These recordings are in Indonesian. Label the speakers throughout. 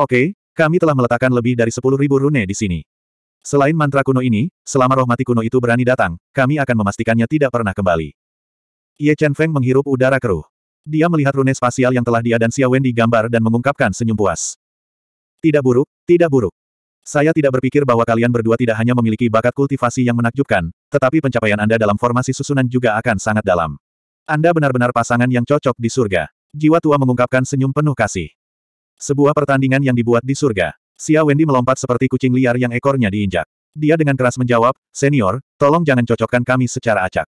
Speaker 1: Oke, kami telah meletakkan lebih dari sepuluh ribu rune di sini. Selain mantra kuno ini, selama roh mati kuno itu berani datang, kami akan memastikannya tidak pernah kembali. Ye Chen Feng menghirup udara keruh. Dia melihat rune spasial yang telah dia dan Xia Wen digambar dan mengungkapkan senyum puas. Tidak buruk, tidak buruk. Saya tidak berpikir bahwa kalian berdua tidak hanya memiliki bakat kultivasi yang menakjubkan, tetapi pencapaian Anda dalam formasi susunan juga akan sangat dalam. Anda benar-benar pasangan yang cocok di surga. Jiwa tua mengungkapkan senyum penuh kasih. Sebuah pertandingan yang dibuat di surga. Xia Wendy melompat seperti kucing liar yang ekornya diinjak. Dia dengan keras menjawab, Senior, tolong jangan cocokkan kami secara acak.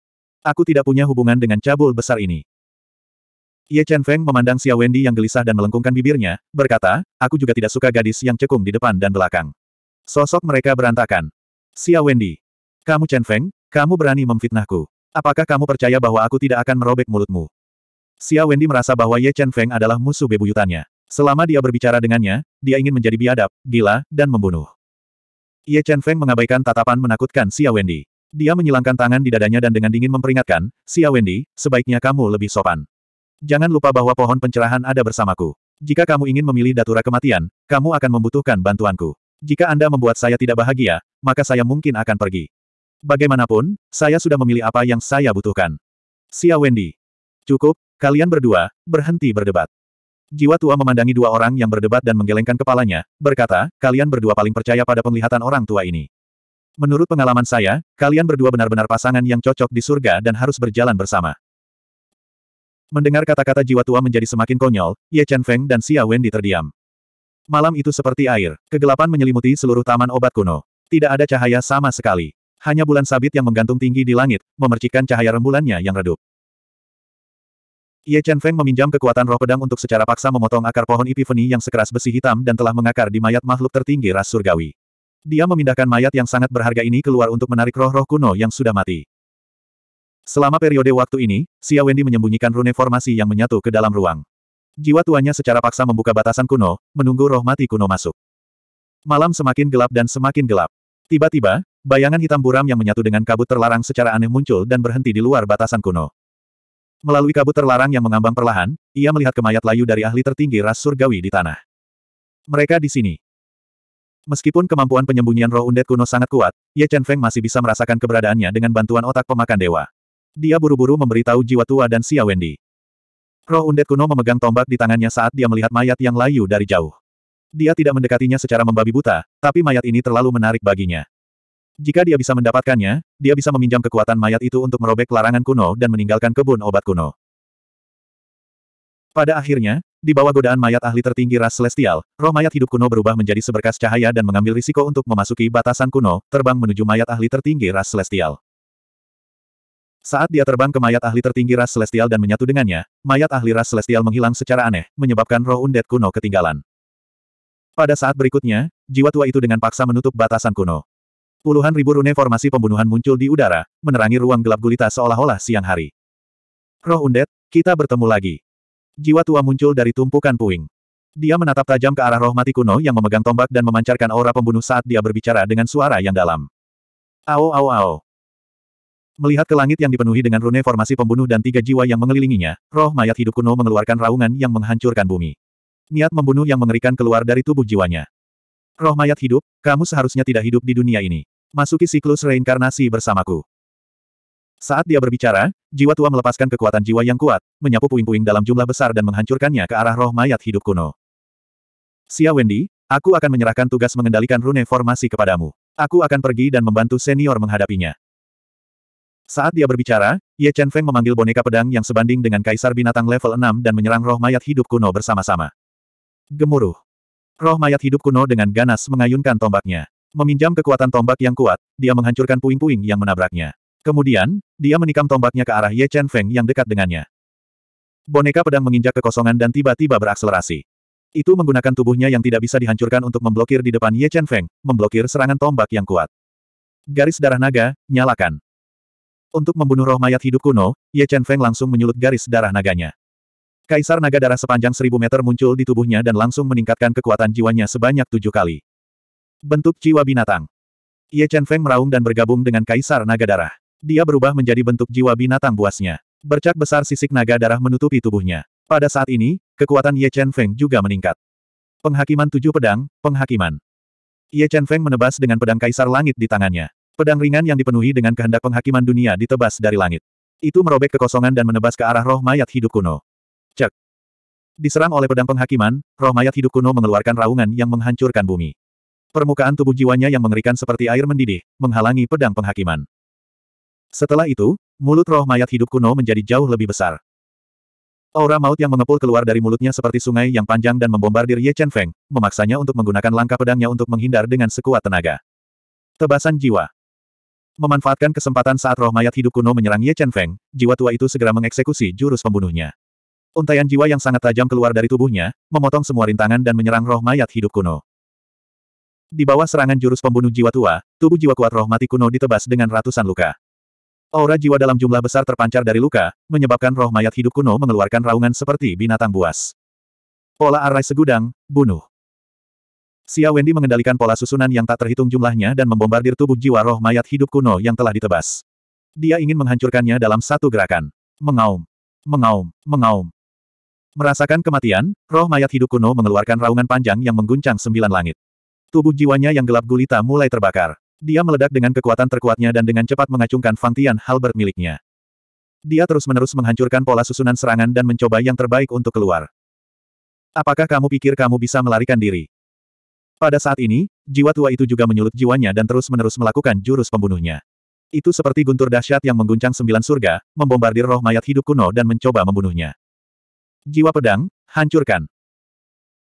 Speaker 1: Aku tidak punya hubungan dengan cabul besar ini. Ye Chen Feng memandang Xia Wendy yang gelisah dan melengkungkan bibirnya, berkata, aku juga tidak suka gadis yang cekung di depan dan belakang. Sosok mereka berantakan. Xia Wendy. Kamu Chen Feng, kamu berani memfitnahku. Apakah kamu percaya bahwa aku tidak akan merobek mulutmu? Xia Wendy merasa bahwa Ye Chen Feng adalah musuh bebuyutannya. Selama dia berbicara dengannya, dia ingin menjadi biadab, gila, dan membunuh. Ye Chen Feng mengabaikan tatapan menakutkan Xia Wendy. Dia menyilangkan tangan di dadanya dan dengan dingin memperingatkan, Xia Wendy, sebaiknya kamu lebih sopan. Jangan lupa bahwa pohon pencerahan ada bersamaku. Jika kamu ingin memilih datura kematian, kamu akan membutuhkan bantuanku. Jika Anda membuat saya tidak bahagia, maka saya mungkin akan pergi. Bagaimanapun, saya sudah memilih apa yang saya butuhkan. Xia Wendy. Cukup, kalian berdua, berhenti berdebat. Jiwa tua memandangi dua orang yang berdebat dan menggelengkan kepalanya, berkata, kalian berdua paling percaya pada penglihatan orang tua ini. Menurut pengalaman saya, kalian berdua benar-benar pasangan yang cocok di surga dan harus berjalan bersama. Mendengar kata-kata jiwa tua menjadi semakin konyol, Ye Chen Feng dan Xia Wen terdiam. Malam itu seperti air, kegelapan menyelimuti seluruh taman obat kuno. Tidak ada cahaya sama sekali. Hanya bulan sabit yang menggantung tinggi di langit, memercikan cahaya rembulannya yang redup. Ye Chen Feng meminjam kekuatan roh pedang untuk secara paksa memotong akar pohon epifani yang sekeras besi hitam dan telah mengakar di mayat makhluk tertinggi ras surgawi. Dia memindahkan mayat yang sangat berharga ini keluar untuk menarik roh-roh kuno yang sudah mati. Selama periode waktu ini, Xia Wendy menyembunyikan rune formasi yang menyatu ke dalam ruang. Jiwa tuanya secara paksa membuka batasan kuno, menunggu roh mati kuno masuk. Malam semakin gelap dan semakin gelap. Tiba-tiba, bayangan hitam buram yang menyatu dengan kabut terlarang secara aneh muncul dan berhenti di luar batasan kuno. Melalui kabut terlarang yang mengambang perlahan, ia melihat kemayat layu dari ahli tertinggi ras surgawi di tanah. Mereka di sini. Meskipun kemampuan penyembunyian roh undet kuno sangat kuat, Ye Chen Feng masih bisa merasakan keberadaannya dengan bantuan otak pemakan dewa. Dia buru-buru memberitahu jiwa tua dan Xia Wendy. Roh undet kuno memegang tombak di tangannya saat dia melihat mayat yang layu dari jauh. Dia tidak mendekatinya secara membabi buta, tapi mayat ini terlalu menarik baginya. Jika dia bisa mendapatkannya, dia bisa meminjam kekuatan mayat itu untuk merobek larangan kuno dan meninggalkan kebun obat kuno. Pada akhirnya, di bawah godaan mayat ahli tertinggi ras celestial, roh mayat hidup kuno berubah menjadi seberkas cahaya dan mengambil risiko untuk memasuki batasan kuno, terbang menuju mayat ahli tertinggi ras celestial. Saat dia terbang ke mayat ahli tertinggi ras celestial dan menyatu dengannya, mayat ahli ras celestial menghilang secara aneh, menyebabkan roh undet kuno ketinggalan. Pada saat berikutnya, jiwa tua itu dengan paksa menutup batasan kuno. Puluhan ribu rune formasi pembunuhan muncul di udara, menerangi ruang gelap gulita seolah-olah siang hari. Roh undet, kita bertemu lagi. Jiwa tua muncul dari tumpukan puing. Dia menatap tajam ke arah roh mati kuno yang memegang tombak dan memancarkan aura pembunuh saat dia berbicara dengan suara yang dalam. Ao ao ao. Melihat ke langit yang dipenuhi dengan rune formasi pembunuh dan tiga jiwa yang mengelilinginya, roh mayat hidup kuno mengeluarkan raungan yang menghancurkan bumi. Niat membunuh yang mengerikan keluar dari tubuh jiwanya. Roh mayat hidup, kamu seharusnya tidak hidup di dunia ini. Masuki siklus reinkarnasi bersamaku. Saat dia berbicara, jiwa tua melepaskan kekuatan jiwa yang kuat, menyapu puing-puing dalam jumlah besar dan menghancurkannya ke arah roh mayat hidup kuno. Sia Wendy, aku akan menyerahkan tugas mengendalikan rune formasi kepadamu. Aku akan pergi dan membantu senior menghadapinya. Saat dia berbicara, Ye Chen Feng memanggil boneka pedang yang sebanding dengan kaisar binatang level 6 dan menyerang roh mayat hidup kuno bersama-sama. Gemuruh. Roh mayat hidup kuno dengan ganas mengayunkan tombaknya. Meminjam kekuatan tombak yang kuat, dia menghancurkan puing-puing yang menabraknya. Kemudian, dia menikam tombaknya ke arah Ye Chen Feng yang dekat dengannya. Boneka pedang menginjak kekosongan dan tiba-tiba berakselerasi. Itu menggunakan tubuhnya yang tidak bisa dihancurkan untuk memblokir di depan Ye Chen Feng, memblokir serangan tombak yang kuat. Garis darah naga, nyalakan. Untuk membunuh roh mayat hidup kuno, Ye Chen Feng langsung menyulut garis darah naganya. Kaisar naga darah sepanjang seribu meter muncul di tubuhnya dan langsung meningkatkan kekuatan jiwanya sebanyak tujuh kali. Bentuk jiwa binatang. Ye Chen Feng meraung dan bergabung dengan Kaisar naga darah. Dia berubah menjadi bentuk jiwa binatang buasnya. Bercak besar sisik naga darah menutupi tubuhnya. Pada saat ini, kekuatan Ye Chen Feng juga meningkat. Penghakiman tujuh pedang, penghakiman. Ye Chen Feng menebas dengan pedang Kaisar Langit di tangannya. Pedang ringan yang dipenuhi dengan kehendak penghakiman dunia ditebas dari langit. Itu merobek kekosongan dan menebas ke arah roh mayat hidup kuno. Cek. Diserang oleh pedang penghakiman, roh mayat hidup kuno mengeluarkan raungan yang menghancurkan bumi. Permukaan tubuh jiwanya yang mengerikan seperti air mendidih, menghalangi pedang penghakiman. Setelah itu, mulut roh mayat hidup kuno menjadi jauh lebih besar. Aura maut yang mengepul keluar dari mulutnya seperti sungai yang panjang dan membombardir Ye Chen Feng, memaksanya untuk menggunakan langkah pedangnya untuk menghindar dengan sekuat tenaga. Tebasan jiwa. Memanfaatkan kesempatan saat roh mayat hidup kuno menyerang Ye Chen Feng, jiwa tua itu segera mengeksekusi jurus pembunuhnya. Untaian jiwa yang sangat tajam keluar dari tubuhnya, memotong semua rintangan dan menyerang roh mayat hidup kuno. Di bawah serangan jurus pembunuh jiwa tua, tubuh jiwa kuat roh mati kuno ditebas dengan ratusan luka. Aura jiwa dalam jumlah besar terpancar dari luka, menyebabkan roh mayat hidup kuno mengeluarkan raungan seperti binatang buas. Pola arai segudang, bunuh. Xia Wendy mengendalikan pola susunan yang tak terhitung jumlahnya dan membombardir tubuh jiwa roh mayat hidup kuno yang telah ditebas. Dia ingin menghancurkannya dalam satu gerakan. Mengaum. Mengaum. Mengaum. Merasakan kematian, roh mayat hidup kuno mengeluarkan raungan panjang yang mengguncang sembilan langit. Tubuh jiwanya yang gelap gulita mulai terbakar. Dia meledak dengan kekuatan terkuatnya dan dengan cepat mengacungkan Fangtian Halberd miliknya. Dia terus-menerus menghancurkan pola susunan serangan dan mencoba yang terbaik untuk keluar. Apakah kamu pikir kamu bisa melarikan diri? Pada saat ini, jiwa tua itu juga menyulut jiwanya dan terus-menerus melakukan jurus pembunuhnya. Itu seperti guntur dahsyat yang mengguncang sembilan surga, membombardir roh mayat hidup kuno dan mencoba membunuhnya. Jiwa pedang, hancurkan.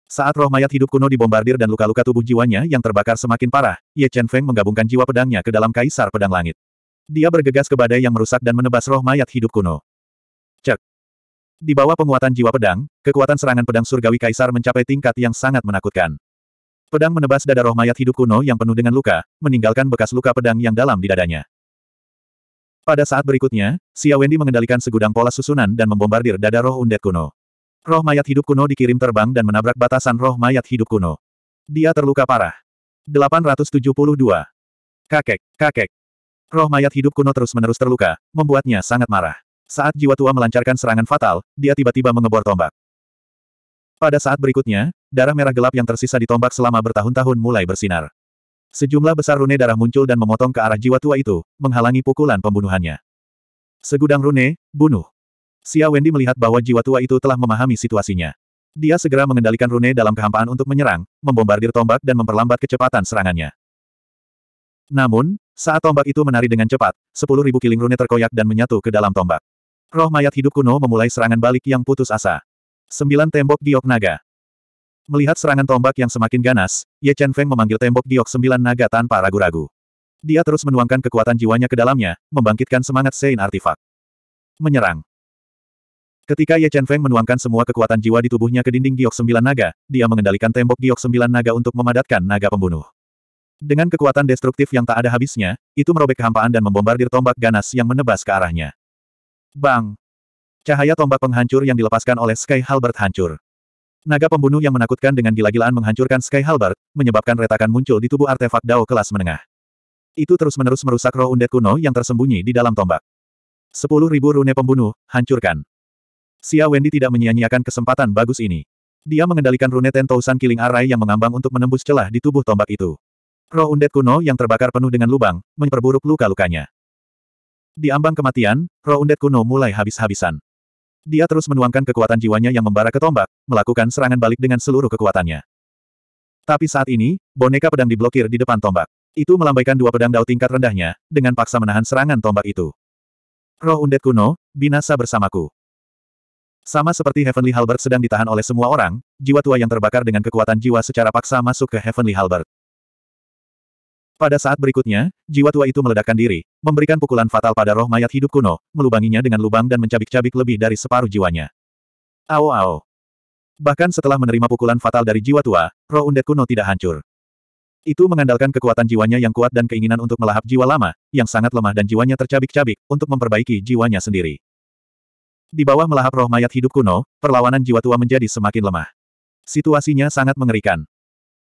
Speaker 1: Saat roh mayat hidup kuno dibombardir dan luka-luka tubuh jiwanya yang terbakar semakin parah, Ye Chen Feng menggabungkan jiwa pedangnya ke dalam kaisar pedang langit. Dia bergegas ke badai yang merusak dan menebas roh mayat hidup kuno. Cek. Di bawah penguatan jiwa pedang, kekuatan serangan pedang surgawi kaisar mencapai tingkat yang sangat menakutkan. Pedang menebas dada roh mayat hidup kuno yang penuh dengan luka, meninggalkan bekas luka pedang yang dalam di dadanya. Pada saat berikutnya, Xia Wendy mengendalikan segudang pola susunan dan membombardir dada roh undet kuno. Roh mayat hidup kuno dikirim terbang dan menabrak batasan roh mayat hidup kuno. Dia terluka parah. 872. Kakek, kakek. Roh mayat hidup kuno terus-menerus terluka, membuatnya sangat marah. Saat jiwa tua melancarkan serangan fatal, dia tiba-tiba mengebor tombak. Pada saat berikutnya, darah merah gelap yang tersisa di tombak selama bertahun-tahun mulai bersinar. Sejumlah besar rune darah muncul dan memotong ke arah jiwa tua itu, menghalangi pukulan pembunuhannya. Segudang rune, bunuh. Xia Wendy melihat bahwa jiwa tua itu telah memahami situasinya. Dia segera mengendalikan rune dalam kehampaan untuk menyerang, membombardir tombak dan memperlambat kecepatan serangannya. Namun, saat tombak itu menari dengan cepat, 10.000 kiling rune terkoyak dan menyatu ke dalam tombak. Roh mayat hidup kuno memulai serangan balik yang putus asa. Sembilan tembok giok naga. Melihat serangan tombak yang semakin ganas, Ye Chen Feng memanggil tembok giok sembilan naga tanpa ragu-ragu. Dia terus menuangkan kekuatan jiwanya ke dalamnya, membangkitkan semangat Sein artifak. Menyerang. Ketika Ye Chen Feng menuangkan semua kekuatan jiwa di tubuhnya ke dinding giok sembilan naga, dia mengendalikan tembok giok sembilan naga untuk memadatkan naga pembunuh. Dengan kekuatan destruktif yang tak ada habisnya, itu merobek kehampaan dan membombardir tombak ganas yang menebas ke arahnya. Bang! Cahaya tombak penghancur yang dilepaskan oleh Sky Halbert hancur. Naga pembunuh yang menakutkan dengan gila-gilaan menghancurkan Sky Halbert, menyebabkan retakan muncul di tubuh artefak Dao kelas menengah. Itu terus-menerus merusak roh undet kuno yang tersembunyi di dalam tombak. Sepuluh ribu rune pembunuh, hancurkan. Xia Wendy tidak menyia-nyiakan kesempatan bagus ini. Dia mengendalikan rune Tentousan Killing Array yang mengambang untuk menembus celah di tubuh tombak itu. Roh undet kuno yang terbakar penuh dengan lubang, memperburuk luka-lukanya. Di ambang kematian, roh undet kuno mulai habis-habisan. Dia terus menuangkan kekuatan jiwanya yang membara ke tombak, melakukan serangan balik dengan seluruh kekuatannya. Tapi saat ini, boneka pedang diblokir di depan tombak. Itu melambaikan dua pedang dao tingkat rendahnya, dengan paksa menahan serangan tombak itu. Roh undet kuno, binasa bersamaku. Sama seperti Heavenly Halberd sedang ditahan oleh semua orang, jiwa tua yang terbakar dengan kekuatan jiwa secara paksa masuk ke Heavenly Halberd. Pada saat berikutnya, jiwa tua itu meledakkan diri, memberikan pukulan fatal pada roh mayat hidup kuno, melubanginya dengan lubang dan mencabik-cabik lebih dari separuh jiwanya. Ao ao. Bahkan setelah menerima pukulan fatal dari jiwa tua, roh undet kuno tidak hancur. Itu mengandalkan kekuatan jiwanya yang kuat dan keinginan untuk melahap jiwa lama, yang sangat lemah dan jiwanya tercabik-cabik, untuk memperbaiki jiwanya sendiri. Di bawah melahap roh mayat hidup kuno, perlawanan jiwa tua menjadi semakin lemah. Situasinya sangat mengerikan.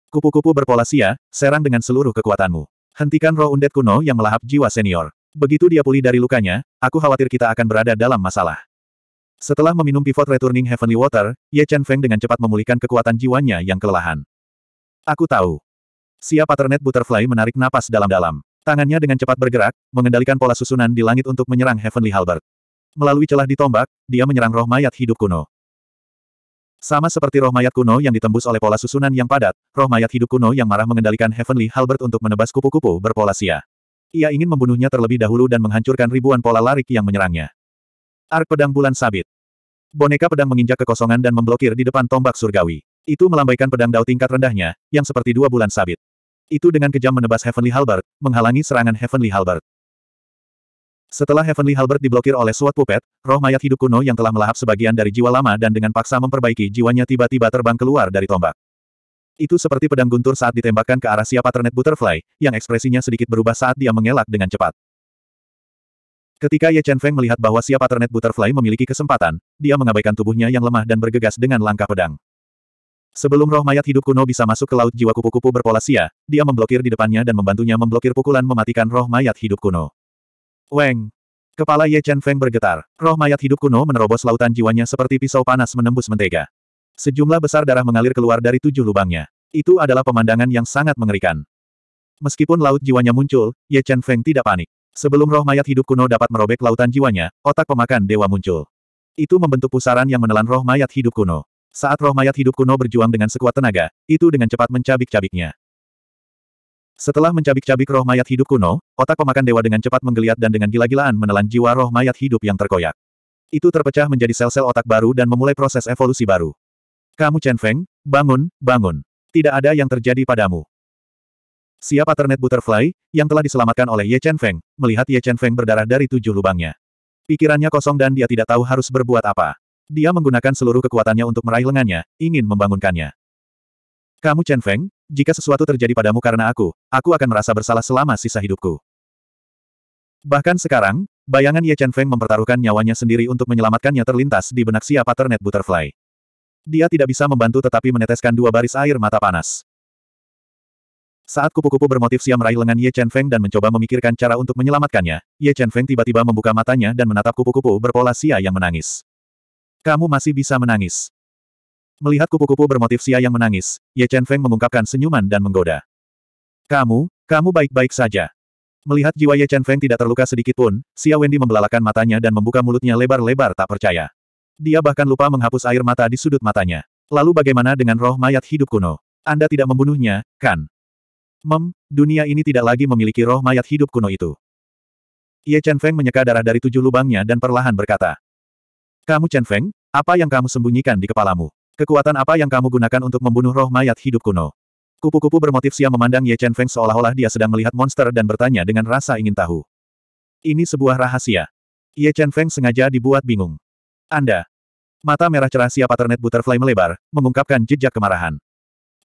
Speaker 1: Kupu-kupu berpola sia, serang dengan seluruh kekuatanmu. Hentikan roh undet kuno yang melahap jiwa senior. Begitu dia pulih dari lukanya, aku khawatir kita akan berada dalam masalah. Setelah meminum pivot returning heavenly water, Ye Chen Feng dengan cepat memulihkan kekuatan jiwanya yang kelelahan. Aku tahu. Siap Paternet Butterfly menarik napas dalam-dalam. Tangannya dengan cepat bergerak, mengendalikan pola susunan di langit untuk menyerang Heavenly Halberd. Melalui celah di tombak, dia menyerang roh mayat hidup kuno. Sama seperti roh mayat kuno yang ditembus oleh pola susunan yang padat, roh mayat hidup kuno yang marah mengendalikan Heavenly Halbert untuk menebas kupu-kupu berpola sia. Ia ingin membunuhnya terlebih dahulu dan menghancurkan ribuan pola larik yang menyerangnya. Ark Pedang Bulan Sabit Boneka pedang menginjak kekosongan dan memblokir di depan tombak surgawi. Itu melambaikan pedang dao tingkat rendahnya, yang seperti dua bulan sabit. Itu dengan kejam menebas Heavenly Halbert, menghalangi serangan Heavenly Halbert. Setelah Heavenly Halbert diblokir oleh suat pupet, roh mayat hidup kuno yang telah melahap sebagian dari jiwa lama dan dengan paksa memperbaiki jiwanya tiba-tiba terbang keluar dari tombak. Itu seperti pedang guntur saat ditembakkan ke arah siapa Paternet Butterfly, yang ekspresinya sedikit berubah saat dia mengelak dengan cepat. Ketika Ye Chen Feng melihat bahwa siapa Paternet Butterfly memiliki kesempatan, dia mengabaikan tubuhnya yang lemah dan bergegas dengan langkah pedang. Sebelum roh mayat hidup kuno bisa masuk ke laut jiwa kupu-kupu berpola sia, dia memblokir di depannya dan membantunya memblokir pukulan mematikan roh mayat hidup kuno. Weng! Kepala Ye Chen Feng bergetar. Roh mayat hidup kuno menerobos lautan jiwanya seperti pisau panas menembus mentega. Sejumlah besar darah mengalir keluar dari tujuh lubangnya. Itu adalah pemandangan yang sangat mengerikan. Meskipun laut jiwanya muncul, Ye Chen Feng tidak panik. Sebelum roh mayat hidup kuno dapat merobek lautan jiwanya, otak pemakan dewa muncul. Itu membentuk pusaran yang menelan roh mayat hidup kuno. Saat roh mayat hidup kuno berjuang dengan sekuat tenaga, itu dengan cepat mencabik-cabiknya. Setelah mencabik-cabik roh mayat hidup kuno, otak pemakan dewa dengan cepat menggeliat dan dengan gila-gilaan menelan jiwa roh mayat hidup yang terkoyak. Itu terpecah menjadi sel-sel otak baru dan memulai proses evolusi baru. Kamu Chen Feng, bangun, bangun. Tidak ada yang terjadi padamu. Siapa Ternet Butterfly, yang telah diselamatkan oleh Ye Chen Feng, melihat Ye Chen Feng berdarah dari tujuh lubangnya. Pikirannya kosong dan dia tidak tahu harus berbuat apa. Dia menggunakan seluruh kekuatannya untuk meraih lengannya, ingin membangunkannya. Kamu Chen Feng, jika sesuatu terjadi padamu karena aku, aku akan merasa bersalah selama sisa hidupku. Bahkan sekarang, bayangan Ye Chen Feng mempertaruhkan nyawanya sendiri untuk menyelamatkannya terlintas di benak si Paternet Butterfly. Dia tidak bisa membantu tetapi meneteskan dua baris air mata panas. Saat kupu-kupu bermotif siam meraih lengan Ye Chen Feng dan mencoba memikirkan cara untuk menyelamatkannya, Ye Chen Feng tiba-tiba membuka matanya dan menatap kupu-kupu berpola sia yang menangis. Kamu masih bisa menangis. Melihat kupu-kupu bermotif sia yang menangis, Ye Chen Feng mengungkapkan senyuman dan menggoda. Kamu, kamu baik-baik saja. Melihat jiwa Ye Chen Feng tidak terluka sedikit pun, Xia Wendy membelalakan matanya dan membuka mulutnya lebar-lebar tak percaya. Dia bahkan lupa menghapus air mata di sudut matanya. Lalu bagaimana dengan roh mayat hidup kuno? Anda tidak membunuhnya, kan? Mem, dunia ini tidak lagi memiliki roh mayat hidup kuno itu. Ye Chen Feng menyeka darah dari tujuh lubangnya dan perlahan berkata. Kamu Chen Feng, apa yang kamu sembunyikan di kepalamu? Kekuatan apa yang kamu gunakan untuk membunuh roh mayat hidup kuno? Kupu-kupu bermotif sia memandang Ye Chen Feng seolah-olah dia sedang melihat monster dan bertanya dengan rasa ingin tahu. Ini sebuah rahasia. Ye Chen Feng sengaja dibuat bingung. Anda. Mata merah cerah sia Paternet Butterfly melebar, mengungkapkan jejak kemarahan.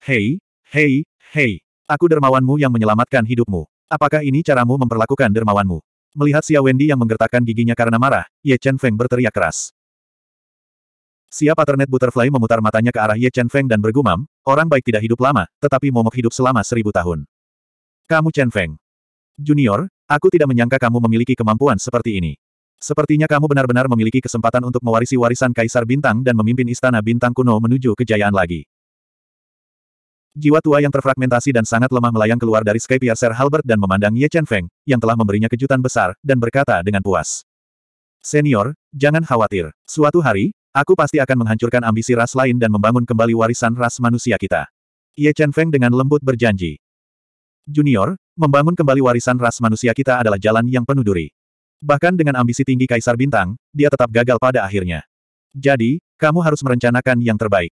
Speaker 1: Hei, hei, hei. Aku dermawanmu yang menyelamatkan hidupmu. Apakah ini caramu memperlakukan dermawanmu? Melihat Xia Wendy yang menggertakkan giginya karena marah, Ye Chen Feng berteriak keras. Siapa Ternet Butterfly memutar matanya ke arah Ye Chen Feng dan bergumam, orang baik tidak hidup lama, tetapi momok hidup selama seribu tahun. Kamu Chen Feng. Junior, aku tidak menyangka kamu memiliki kemampuan seperti ini. Sepertinya kamu benar-benar memiliki kesempatan untuk mewarisi warisan Kaisar Bintang dan memimpin Istana Bintang kuno menuju kejayaan lagi. Jiwa tua yang terfragmentasi dan sangat lemah melayang keluar dari Skype Sir Halbert dan memandang Ye Chen Feng, yang telah memberinya kejutan besar, dan berkata dengan puas. Senior, jangan khawatir. Suatu hari, Aku pasti akan menghancurkan ambisi ras lain dan membangun kembali warisan ras manusia kita. Ye Chen Feng dengan lembut berjanji. Junior, membangun kembali warisan ras manusia kita adalah jalan yang penuh duri. Bahkan dengan ambisi tinggi Kaisar Bintang, dia tetap gagal pada akhirnya. Jadi, kamu harus merencanakan yang terbaik.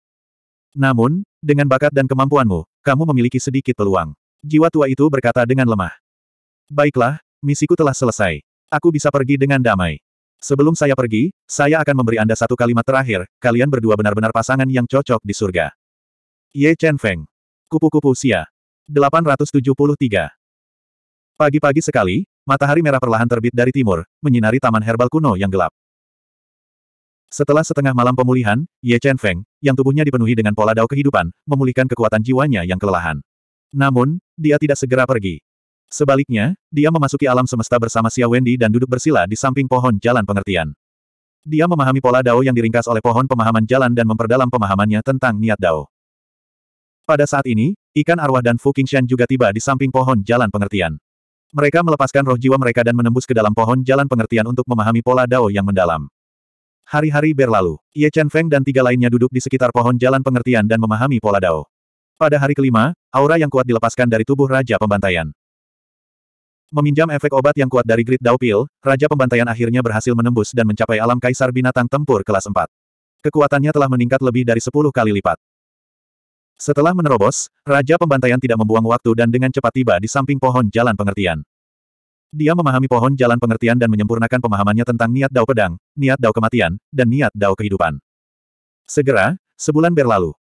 Speaker 1: Namun, dengan bakat dan kemampuanmu, kamu memiliki sedikit peluang. Jiwa tua itu berkata dengan lemah. Baiklah, misiku telah selesai. Aku bisa pergi dengan damai. Sebelum saya pergi, saya akan memberi Anda satu kalimat terakhir, kalian berdua benar-benar pasangan yang cocok di surga. Ye Chen Feng. Kupu-kupu sia. 873. Pagi-pagi sekali, matahari merah perlahan terbit dari timur, menyinari taman herbal kuno yang gelap. Setelah setengah malam pemulihan, Ye Chen Feng, yang tubuhnya dipenuhi dengan pola dao kehidupan, memulihkan kekuatan jiwanya yang kelelahan. Namun, dia tidak segera pergi. Sebaliknya, dia memasuki alam semesta bersama Xia Wendy dan duduk bersila di samping pohon jalan pengertian. Dia memahami pola Dao yang diringkas oleh pohon pemahaman jalan dan memperdalam pemahamannya tentang niat Dao. Pada saat ini, ikan arwah dan Fu Qingshan juga tiba di samping pohon jalan pengertian. Mereka melepaskan roh jiwa mereka dan menembus ke dalam pohon jalan pengertian untuk memahami pola Dao yang mendalam. Hari-hari berlalu, Ye Chen Feng dan tiga lainnya duduk di sekitar pohon jalan pengertian dan memahami pola Dao. Pada hari kelima, aura yang kuat dilepaskan dari tubuh Raja Pembantaian. Meminjam efek obat yang kuat dari Great daupil Raja Pembantaian akhirnya berhasil menembus dan mencapai alam Kaisar Binatang Tempur kelas 4. Kekuatannya telah meningkat lebih dari 10 kali lipat. Setelah menerobos, Raja Pembantaian tidak membuang waktu dan dengan cepat tiba di samping pohon jalan pengertian. Dia memahami pohon jalan pengertian dan menyempurnakan pemahamannya tentang niat dao pedang, niat dao kematian, dan niat dao kehidupan. Segera, sebulan berlalu.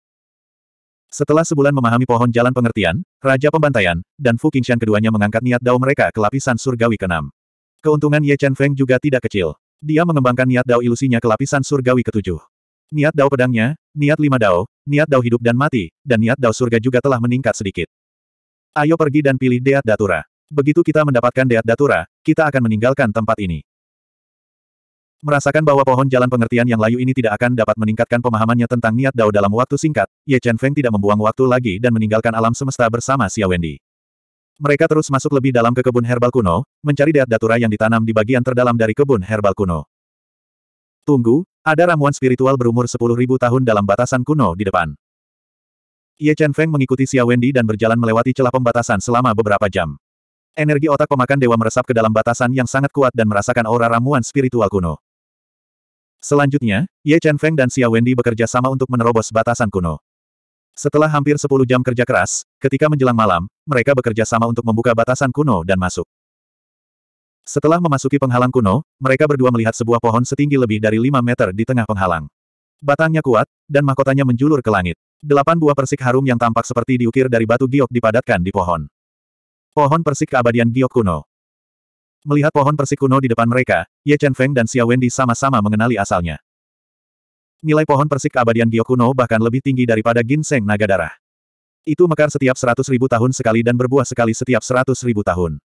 Speaker 1: Setelah sebulan memahami pohon jalan pengertian, Raja Pembantaian, dan Fu Qingshan keduanya mengangkat niat dao mereka ke lapisan surgawi keenam. Keuntungan Ye Chen Feng juga tidak kecil. Dia mengembangkan niat dao ilusinya ke lapisan surgawi ketujuh. Niat dao pedangnya, niat lima dao, niat dao hidup dan mati, dan niat dao surga juga telah meningkat sedikit. Ayo pergi dan pilih Deat Datura. Begitu kita mendapatkan Deat Datura, kita akan meninggalkan tempat ini. Merasakan bahwa pohon jalan pengertian yang layu ini tidak akan dapat meningkatkan pemahamannya tentang niat Dao dalam waktu singkat, Ye Chen Feng tidak membuang waktu lagi dan meninggalkan alam semesta bersama Xia Wendy. Mereka terus masuk lebih dalam ke kebun herbal kuno, mencari deat datura yang ditanam di bagian terdalam dari kebun herbal kuno. Tunggu, ada ramuan spiritual berumur 10.000 tahun dalam batasan kuno di depan. Ye Chen Feng mengikuti Xia Wendy dan berjalan melewati celah pembatasan selama beberapa jam. Energi otak pemakan dewa meresap ke dalam batasan yang sangat kuat dan merasakan aura ramuan spiritual kuno. Selanjutnya, Ye Chen Feng dan Xia Wendy bekerja sama untuk menerobos batasan kuno. Setelah hampir 10 jam kerja keras, ketika menjelang malam, mereka bekerja sama untuk membuka batasan kuno dan masuk. Setelah memasuki penghalang kuno, mereka berdua melihat sebuah pohon setinggi lebih dari 5 meter di tengah penghalang. Batangnya kuat, dan mahkotanya menjulur ke langit. Delapan buah persik harum yang tampak seperti diukir dari batu giok dipadatkan di pohon. Pohon persik keabadian giok kuno. Melihat pohon persik kuno di depan mereka, Ye Chen Feng dan Xia Wendy sama-sama mengenali asalnya. Nilai pohon persik keabadian Gyo kuno bahkan lebih tinggi daripada ginseng naga darah. Itu mekar setiap 100.000 tahun sekali dan berbuah sekali setiap 100.000 tahun.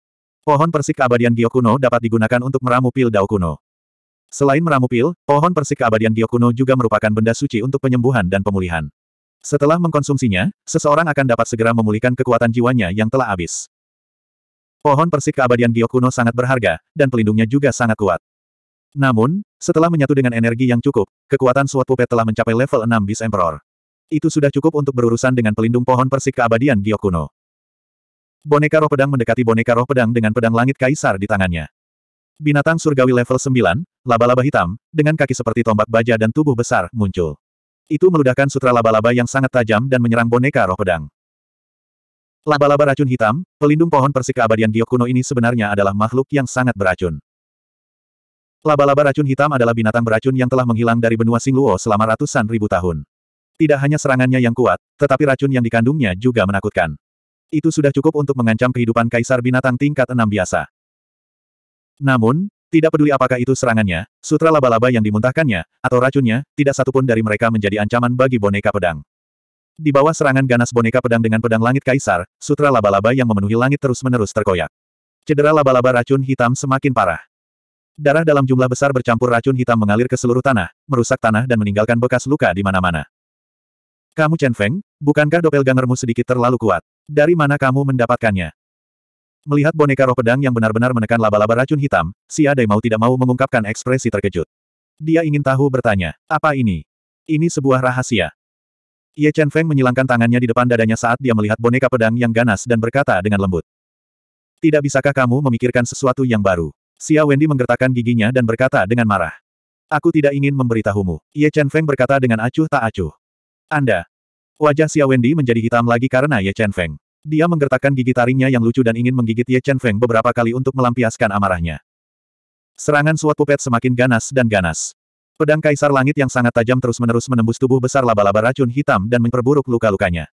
Speaker 1: Pohon persik keabadian Gyo kuno dapat digunakan untuk meramu pil Dao kuno. Selain meramu pil, pohon persik keabadian Gyo kuno juga merupakan benda suci untuk penyembuhan dan pemulihan. Setelah mengkonsumsinya, seseorang akan dapat segera memulihkan kekuatan jiwanya yang telah habis pohon persik keabadian Giokuno sangat berharga, dan pelindungnya juga sangat kuat. Namun, setelah menyatu dengan energi yang cukup, kekuatan Sword Puppet telah mencapai level 6 bis Emperor. Itu sudah cukup untuk berurusan dengan pelindung pohon persik keabadian Giokuno. Boneka roh pedang mendekati boneka roh pedang dengan pedang langit kaisar di tangannya. Binatang surgawi level 9, laba-laba hitam, dengan kaki seperti tombak baja dan tubuh besar, muncul. Itu meludahkan sutra laba-laba yang sangat tajam dan menyerang boneka roh pedang. Laba-laba racun hitam, pelindung pohon persik keabadian giok kuno ini sebenarnya adalah makhluk yang sangat beracun. Laba-laba racun hitam adalah binatang beracun yang telah menghilang dari benua Singluo selama ratusan ribu tahun. Tidak hanya serangannya yang kuat, tetapi racun yang dikandungnya juga menakutkan. Itu sudah cukup untuk mengancam kehidupan kaisar binatang tingkat enam biasa. Namun, tidak peduli apakah itu serangannya, sutra laba-laba yang dimuntahkannya, atau racunnya, tidak satupun dari mereka menjadi ancaman bagi boneka pedang. Di bawah serangan ganas boneka pedang dengan pedang langit kaisar, sutra laba-laba yang memenuhi langit terus-menerus terkoyak. Cedera laba-laba racun hitam semakin parah. Darah dalam jumlah besar bercampur racun hitam mengalir ke seluruh tanah, merusak tanah dan meninggalkan bekas luka di mana-mana. Kamu Chen Feng, bukankah doppelgangermu sedikit terlalu kuat? Dari mana kamu mendapatkannya? Melihat boneka roh pedang yang benar-benar menekan laba-laba racun hitam, si Adai mau tidak mau mengungkapkan ekspresi terkejut. Dia ingin tahu bertanya, apa ini? Ini sebuah rahasia. Ye Chen Feng menyilangkan tangannya di depan dadanya saat dia melihat boneka pedang yang ganas dan berkata dengan lembut. Tidak bisakah kamu memikirkan sesuatu yang baru? Xia Wendy menggertakkan giginya dan berkata dengan marah. Aku tidak ingin memberitahumu. Ye Chen Feng berkata dengan acuh tak acuh. Anda. Wajah Xia Wendy menjadi hitam lagi karena Ye Chen Feng. Dia menggertakkan gigi taringnya yang lucu dan ingin menggigit Ye Chen Feng beberapa kali untuk melampiaskan amarahnya. Serangan suatu pupet semakin ganas dan ganas. Pedang Kaisar Langit yang sangat tajam terus-menerus menembus tubuh besar laba-laba racun hitam dan memperburuk luka-lukanya.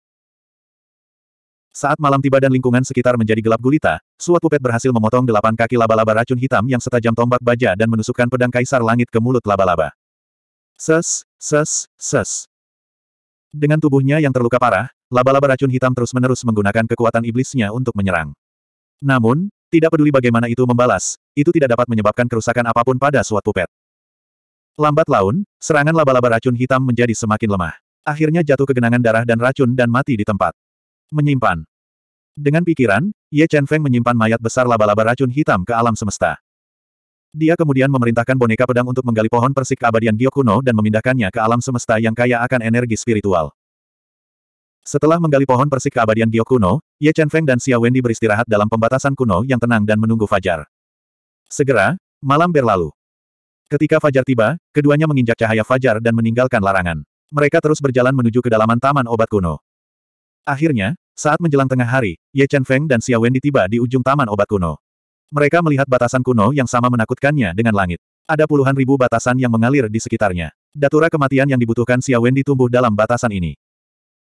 Speaker 1: Saat malam tiba dan lingkungan sekitar menjadi gelap gulita, Suat Pupet berhasil memotong delapan kaki laba-laba racun hitam yang setajam tombak baja dan menusukkan pedang Kaisar Langit ke mulut laba-laba. Ses, ses, ses. Dengan tubuhnya yang terluka parah, laba-laba racun hitam terus-menerus menggunakan kekuatan iblisnya untuk menyerang. Namun, tidak peduli bagaimana itu membalas, itu tidak dapat menyebabkan kerusakan apapun pada Suat Pupet. Lambat laun, serangan laba-laba racun hitam menjadi semakin lemah. Akhirnya jatuh ke genangan darah dan racun dan mati di tempat. Menyimpan. Dengan pikiran, Ye Chen Feng menyimpan mayat besar laba-laba racun hitam ke alam semesta. Dia kemudian memerintahkan boneka pedang untuk menggali pohon persik keabadian giok kuno dan memindahkannya ke alam semesta yang kaya akan energi spiritual. Setelah menggali pohon persik keabadian giok kuno, Ye Chen Feng dan Xia Wendy beristirahat dalam pembatasan kuno yang tenang dan menunggu fajar. Segera, malam berlalu. Ketika fajar tiba, keduanya menginjak cahaya fajar dan meninggalkan larangan. Mereka terus berjalan menuju kedalaman taman obat kuno. Akhirnya, saat menjelang tengah hari, Ye Chen Feng dan Xia Wendy tiba di ujung taman obat kuno. Mereka melihat batasan kuno yang sama menakutkannya dengan langit. Ada puluhan ribu batasan yang mengalir di sekitarnya. Datura kematian yang dibutuhkan Xia Wendy tumbuh dalam batasan ini.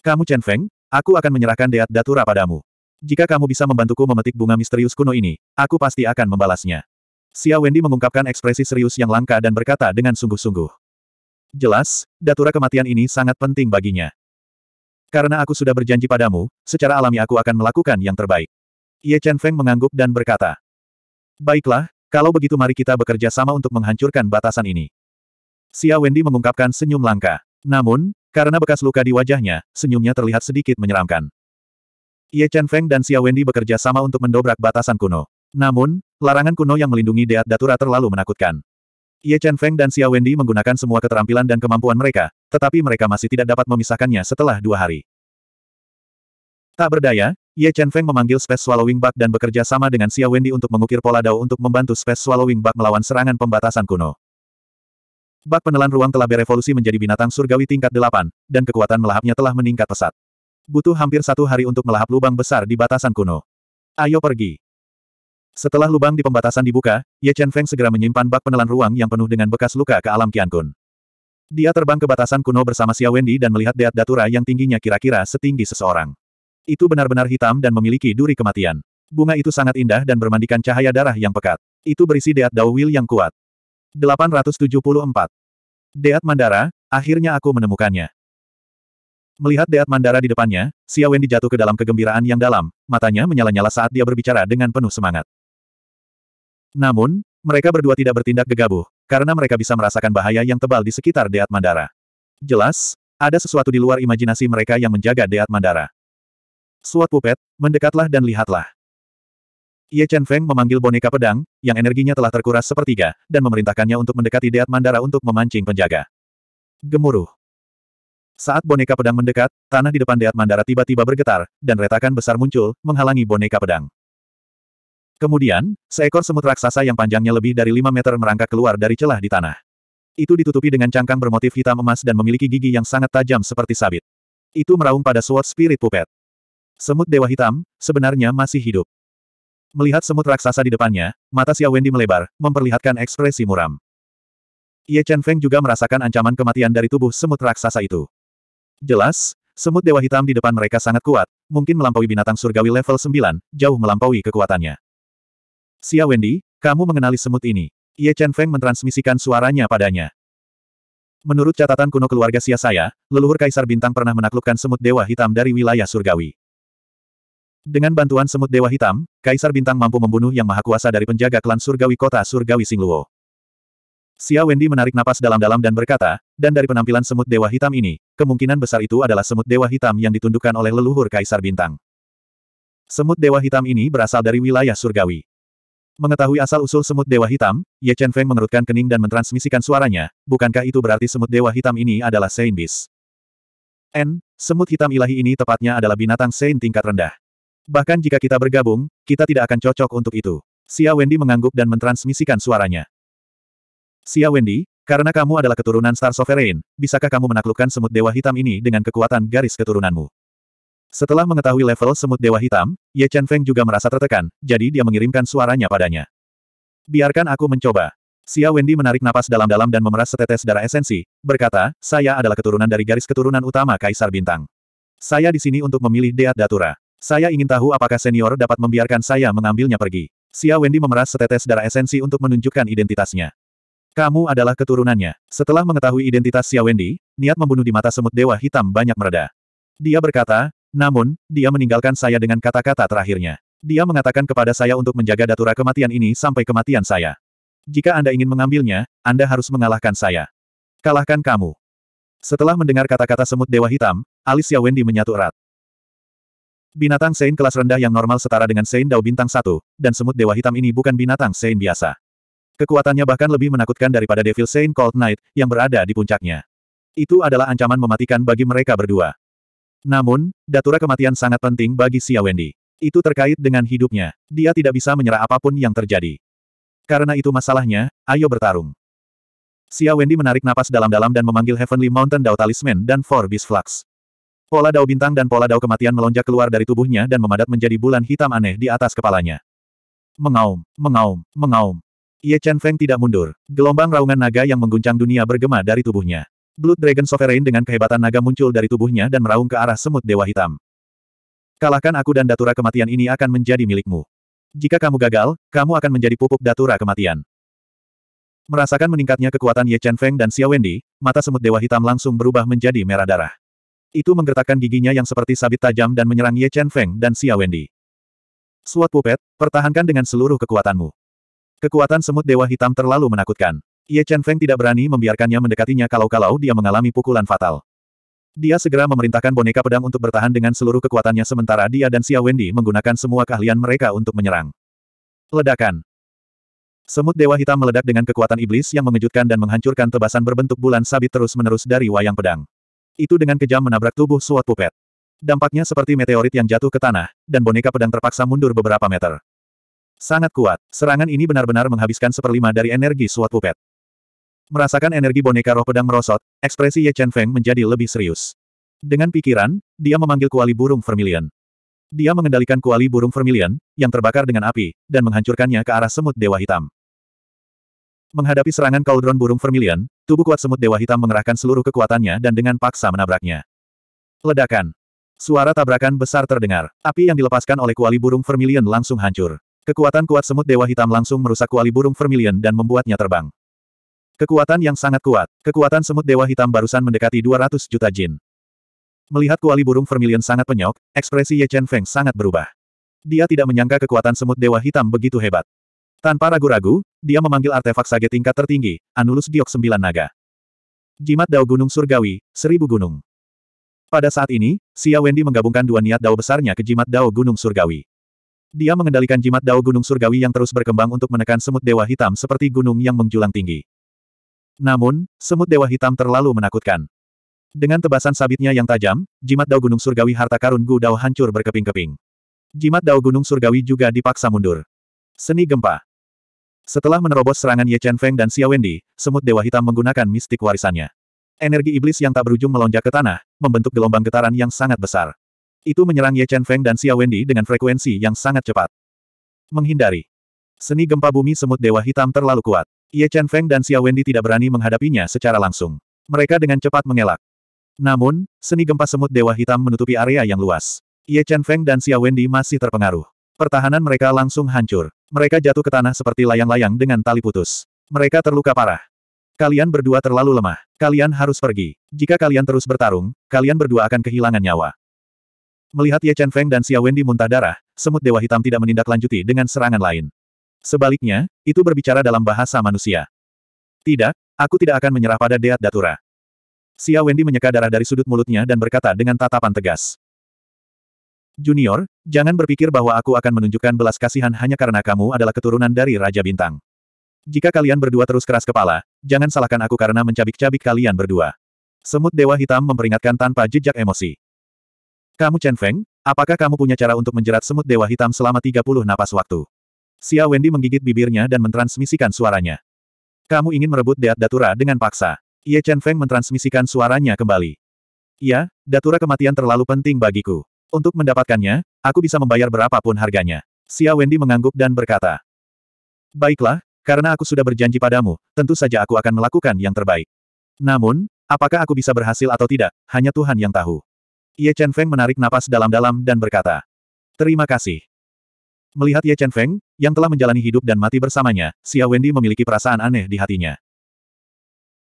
Speaker 1: Kamu Chen Feng, aku akan menyerahkan Deat Datura padamu. Jika kamu bisa membantuku memetik bunga misterius kuno ini, aku pasti akan membalasnya. Xia Wendy mengungkapkan ekspresi serius yang langka dan berkata dengan sungguh-sungguh. Jelas, datura kematian ini sangat penting baginya. Karena aku sudah berjanji padamu, secara alami aku akan melakukan yang terbaik. Ye Chen Feng mengangguk dan berkata. Baiklah, kalau begitu mari kita bekerja sama untuk menghancurkan batasan ini. Xia Wendy mengungkapkan senyum langka. Namun, karena bekas luka di wajahnya, senyumnya terlihat sedikit menyeramkan. Ye Chen Feng dan Xia Wendy bekerja sama untuk mendobrak batasan kuno. Namun, larangan kuno yang melindungi Deat Datura terlalu menakutkan. Ye Chen Feng dan Xia Wendy menggunakan semua keterampilan dan kemampuan mereka, tetapi mereka masih tidak dapat memisahkannya setelah dua hari. Tak berdaya, Ye Chen Feng memanggil Space Swallowing Bug dan bekerja sama dengan Xia Wendy untuk mengukir pola dao untuk membantu Space Swallowing Bug melawan serangan pembatasan kuno. Bug penelan ruang telah berevolusi menjadi binatang surgawi tingkat 8, dan kekuatan melahapnya telah meningkat pesat. Butuh hampir satu hari untuk melahap lubang besar di batasan kuno. Ayo pergi. Setelah lubang di pembatasan dibuka, Ye Chen Feng segera menyimpan bak penelan ruang yang penuh dengan bekas luka ke alam Qian Kun. Dia terbang ke batasan kuno bersama Xia Wendy dan melihat Deat Datura yang tingginya kira-kira setinggi seseorang. Itu benar-benar hitam dan memiliki duri kematian. Bunga itu sangat indah dan bermandikan cahaya darah yang pekat. Itu berisi Deat Dawil yang kuat. 874. Deat Mandara, akhirnya aku menemukannya. Melihat Deat Mandara di depannya, Xia Wendy jatuh ke dalam kegembiraan yang dalam, matanya menyala-nyala saat dia berbicara dengan penuh semangat. Namun, mereka berdua tidak bertindak gegabah, karena mereka bisa merasakan bahaya yang tebal di sekitar Deat Mandara. Jelas, ada sesuatu di luar imajinasi mereka yang menjaga Deat Mandara. Suat Pupet, mendekatlah dan lihatlah. Ye Chen Feng memanggil boneka pedang, yang energinya telah terkuras sepertiga, dan memerintahkannya untuk mendekati Deat Mandara untuk memancing penjaga. Gemuruh. Saat boneka pedang mendekat, tanah di depan Deat Mandara tiba-tiba bergetar, dan retakan besar muncul, menghalangi boneka pedang. Kemudian, seekor semut raksasa yang panjangnya lebih dari 5 meter merangkak keluar dari celah di tanah. Itu ditutupi dengan cangkang bermotif hitam emas dan memiliki gigi yang sangat tajam seperti sabit. Itu meraung pada Sword Spirit Puppet. Semut Dewa Hitam, sebenarnya masih hidup. Melihat semut raksasa di depannya, mata Xia Wendy melebar, memperlihatkan ekspresi muram. Ye Chen Feng juga merasakan ancaman kematian dari tubuh semut raksasa itu. Jelas, semut Dewa Hitam di depan mereka sangat kuat, mungkin melampaui binatang surgawi level 9, jauh melampaui kekuatannya. Xia Wendy, kamu mengenali semut ini. Ye Chen Feng mentransmisikan suaranya padanya. Menurut catatan kuno keluarga Xia saya, leluhur Kaisar Bintang pernah menaklukkan semut Dewa Hitam dari wilayah surgawi. Dengan bantuan semut Dewa Hitam, Kaisar Bintang mampu membunuh yang maha kuasa dari penjaga klan surgawi kota surgawi Singluo. Xia Wendy menarik napas dalam-dalam dan berkata, dan dari penampilan semut Dewa Hitam ini, kemungkinan besar itu adalah semut Dewa Hitam yang ditundukkan oleh leluhur Kaisar Bintang. Semut Dewa Hitam ini berasal dari wilayah surgawi. Mengetahui asal-usul semut Dewa Hitam, Ye Chen Feng mengerutkan kening dan mentransmisikan suaranya, bukankah itu berarti semut Dewa Hitam ini adalah Saint Beast? N, semut hitam ilahi ini tepatnya adalah binatang Saint tingkat rendah. Bahkan jika kita bergabung, kita tidak akan cocok untuk itu. Xia Wendy mengangguk dan mentransmisikan suaranya. Xia Wendy, karena kamu adalah keturunan Star Sovereign, bisakah kamu menaklukkan semut Dewa Hitam ini dengan kekuatan garis keturunanmu? Setelah mengetahui level semut Dewa Hitam, Ye Chen Feng juga merasa tertekan, jadi dia mengirimkan suaranya padanya. Biarkan aku mencoba. Xia Wendy menarik napas dalam-dalam dan memeras setetes darah esensi, berkata, saya adalah keturunan dari garis keturunan utama Kaisar Bintang. Saya di sini untuk memilih Deat Datura. Saya ingin tahu apakah senior dapat membiarkan saya mengambilnya pergi. Xia Wendy memeras setetes darah esensi untuk menunjukkan identitasnya. Kamu adalah keturunannya. Setelah mengetahui identitas Xia Wendy, niat membunuh di mata semut dewa hitam banyak mereda. Dia berkata, namun, dia meninggalkan saya dengan kata-kata terakhirnya. Dia mengatakan kepada saya untuk menjaga datura kematian ini sampai kematian saya. Jika Anda ingin mengambilnya, Anda harus mengalahkan saya. Kalahkan kamu. Setelah mendengar kata-kata semut Dewa Hitam, Alicia Wendy menyatu erat. Binatang Sein kelas rendah yang normal setara dengan Sein Dao bintang satu, dan semut Dewa Hitam ini bukan binatang Sein biasa. Kekuatannya bahkan lebih menakutkan daripada Devil Sein Cold Knight, yang berada di puncaknya. Itu adalah ancaman mematikan bagi mereka berdua. Namun, datura kematian sangat penting bagi Xia Wendy. Itu terkait dengan hidupnya. Dia tidak bisa menyerah apapun yang terjadi. Karena itu masalahnya, ayo bertarung. Xia Wendy menarik napas dalam-dalam dan memanggil Heavenly Mountain Dao Talisman dan Four Beast Flux. Pola Dao bintang dan pola Dao kematian melonjak keluar dari tubuhnya dan memadat menjadi bulan hitam aneh di atas kepalanya. Mengaum, mengaum, mengaum. Ye Chen Feng tidak mundur. Gelombang raungan naga yang mengguncang dunia bergema dari tubuhnya. Blood Dragon Sovereign dengan kehebatan naga muncul dari tubuhnya dan meraung ke arah semut dewa hitam. Kalahkan aku dan datura kematian ini akan menjadi milikmu. Jika kamu gagal, kamu akan menjadi pupuk datura kematian. Merasakan meningkatnya kekuatan Ye Chen Feng dan Xia Wendy, mata semut dewa hitam langsung berubah menjadi merah darah. Itu menggertakkan giginya yang seperti sabit tajam dan menyerang Ye Chen Feng dan Xia Wendy. Suat Pupet, pertahankan dengan seluruh kekuatanmu. Kekuatan semut dewa hitam terlalu menakutkan. Ye Chen Feng tidak berani membiarkannya mendekatinya kalau-kalau dia mengalami pukulan fatal. Dia segera memerintahkan boneka pedang untuk bertahan dengan seluruh kekuatannya sementara dia dan Xia Wendy menggunakan semua keahlian mereka untuk menyerang. Ledakan Semut Dewa Hitam meledak dengan kekuatan iblis yang mengejutkan dan menghancurkan tebasan berbentuk bulan sabit terus-menerus dari wayang pedang. Itu dengan kejam menabrak tubuh Suat Pupet. Dampaknya seperti meteorit yang jatuh ke tanah, dan boneka pedang terpaksa mundur beberapa meter. Sangat kuat, serangan ini benar-benar menghabiskan seperlima dari energi Suat Pupet. Merasakan energi boneka roh pedang merosot, ekspresi Ye Chen Feng menjadi lebih serius. Dengan pikiran, dia memanggil kuali burung vermilion. Dia mengendalikan kuali burung vermilion, yang terbakar dengan api, dan menghancurkannya ke arah semut dewa hitam. Menghadapi serangan kaldron burung vermilion, tubuh kuat semut dewa hitam mengerahkan seluruh kekuatannya dan dengan paksa menabraknya. Ledakan. Suara tabrakan besar terdengar. Api yang dilepaskan oleh kuali burung vermilion langsung hancur. Kekuatan kuat semut dewa hitam langsung merusak kuali burung vermilion dan membuatnya terbang. Kekuatan yang sangat kuat. Kekuatan semut dewa hitam barusan mendekati 200 juta jin. Melihat kuali burung vermilion sangat penyok, ekspresi Ye Chen Feng sangat berubah. Dia tidak menyangka kekuatan semut dewa hitam begitu hebat. Tanpa ragu-ragu, dia memanggil artefak sage tingkat tertinggi, Anulus Diok Sembilan Naga. Jimat Dao Gunung Surgawi, Seribu Gunung. Pada saat ini, Xia Wendy menggabungkan dua niat Dao besarnya ke Jimat Dao Gunung Surgawi. Dia mengendalikan jimat Dao Gunung Surgawi yang terus berkembang untuk menekan semut dewa hitam seperti gunung yang menjulang tinggi. Namun, semut dewa hitam terlalu menakutkan. Dengan tebasan sabitnya yang tajam, jimat dao gunung surgawi harta karun Gu Dao hancur berkeping-keping. Jimat dao gunung surgawi juga dipaksa mundur. Seni gempa. Setelah menerobos serangan Ye Chen Feng dan Xia Wendy, semut dewa hitam menggunakan mistik warisannya. Energi iblis yang tak berujung melonjak ke tanah, membentuk gelombang getaran yang sangat besar. Itu menyerang Ye Chen Feng dan Xia Wendy dengan frekuensi yang sangat cepat. Menghindari. Seni gempa bumi semut dewa hitam terlalu kuat. Ye Chen Feng dan Xia Wendy tidak berani menghadapinya secara langsung. Mereka dengan cepat mengelak. Namun, seni gempa semut Dewa Hitam menutupi area yang luas. Ye Chen Feng dan Xia Wendy masih terpengaruh. Pertahanan mereka langsung hancur. Mereka jatuh ke tanah seperti layang-layang dengan tali putus. Mereka terluka parah. Kalian berdua terlalu lemah. Kalian harus pergi. Jika kalian terus bertarung, kalian berdua akan kehilangan nyawa. Melihat Ye Chen Feng dan Xia Wendy muntah darah, semut Dewa Hitam tidak menindaklanjuti dengan serangan lain. Sebaliknya, itu berbicara dalam bahasa manusia. Tidak, aku tidak akan menyerah pada Deat Datura. Xia Wendy menyeka darah dari sudut mulutnya dan berkata dengan tatapan tegas. Junior, jangan berpikir bahwa aku akan menunjukkan belas kasihan hanya karena kamu adalah keturunan dari Raja Bintang. Jika kalian berdua terus keras kepala, jangan salahkan aku karena mencabik-cabik kalian berdua. Semut Dewa Hitam memperingatkan tanpa jejak emosi. Kamu Chen Feng, apakah kamu punya cara untuk menjerat Semut Dewa Hitam selama 30 napas waktu? Xia Wendy menggigit bibirnya dan mentransmisikan suaranya. Kamu ingin merebut Deat Datura dengan paksa. Ye Chen Feng mentransmisikan suaranya kembali. Ya, Datura kematian terlalu penting bagiku. Untuk mendapatkannya, aku bisa membayar berapapun harganya. Xia Wendy mengangguk dan berkata. Baiklah, karena aku sudah berjanji padamu, tentu saja aku akan melakukan yang terbaik. Namun, apakah aku bisa berhasil atau tidak, hanya Tuhan yang tahu. Ye Chen Feng menarik napas dalam-dalam dan berkata. Terima kasih. Melihat Ye Chen Feng, yang telah menjalani hidup dan mati bersamanya, Xia Wendy memiliki perasaan aneh di hatinya.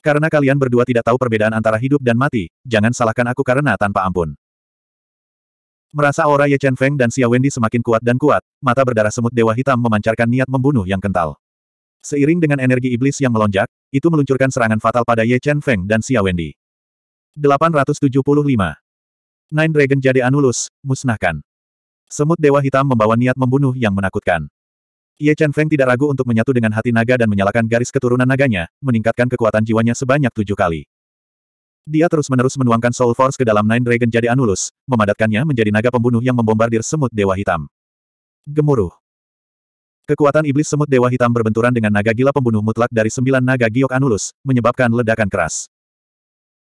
Speaker 1: Karena kalian berdua tidak tahu perbedaan antara hidup dan mati, jangan salahkan aku karena tanpa ampun. Merasa aura Ye Chen Feng dan Xia Wendy semakin kuat dan kuat, mata berdarah semut dewa hitam memancarkan niat membunuh yang kental. Seiring dengan energi iblis yang melonjak, itu meluncurkan serangan fatal pada Ye Chen Feng dan Xia Wendy. 875. Nine Dragon Jade Anulus, musnahkan. Semut Dewa Hitam membawa niat membunuh yang menakutkan. Ye Chen Feng tidak ragu untuk menyatu dengan hati naga dan menyalakan garis keturunan naganya, meningkatkan kekuatan jiwanya sebanyak tujuh kali. Dia terus-menerus menuangkan Soul Force ke dalam Nine Dragon jadi Anulus, memadatkannya menjadi naga pembunuh yang membombardir semut Dewa Hitam. Gemuruh. Kekuatan iblis semut Dewa Hitam berbenturan dengan naga gila pembunuh mutlak dari sembilan naga giok Anulus, menyebabkan ledakan keras.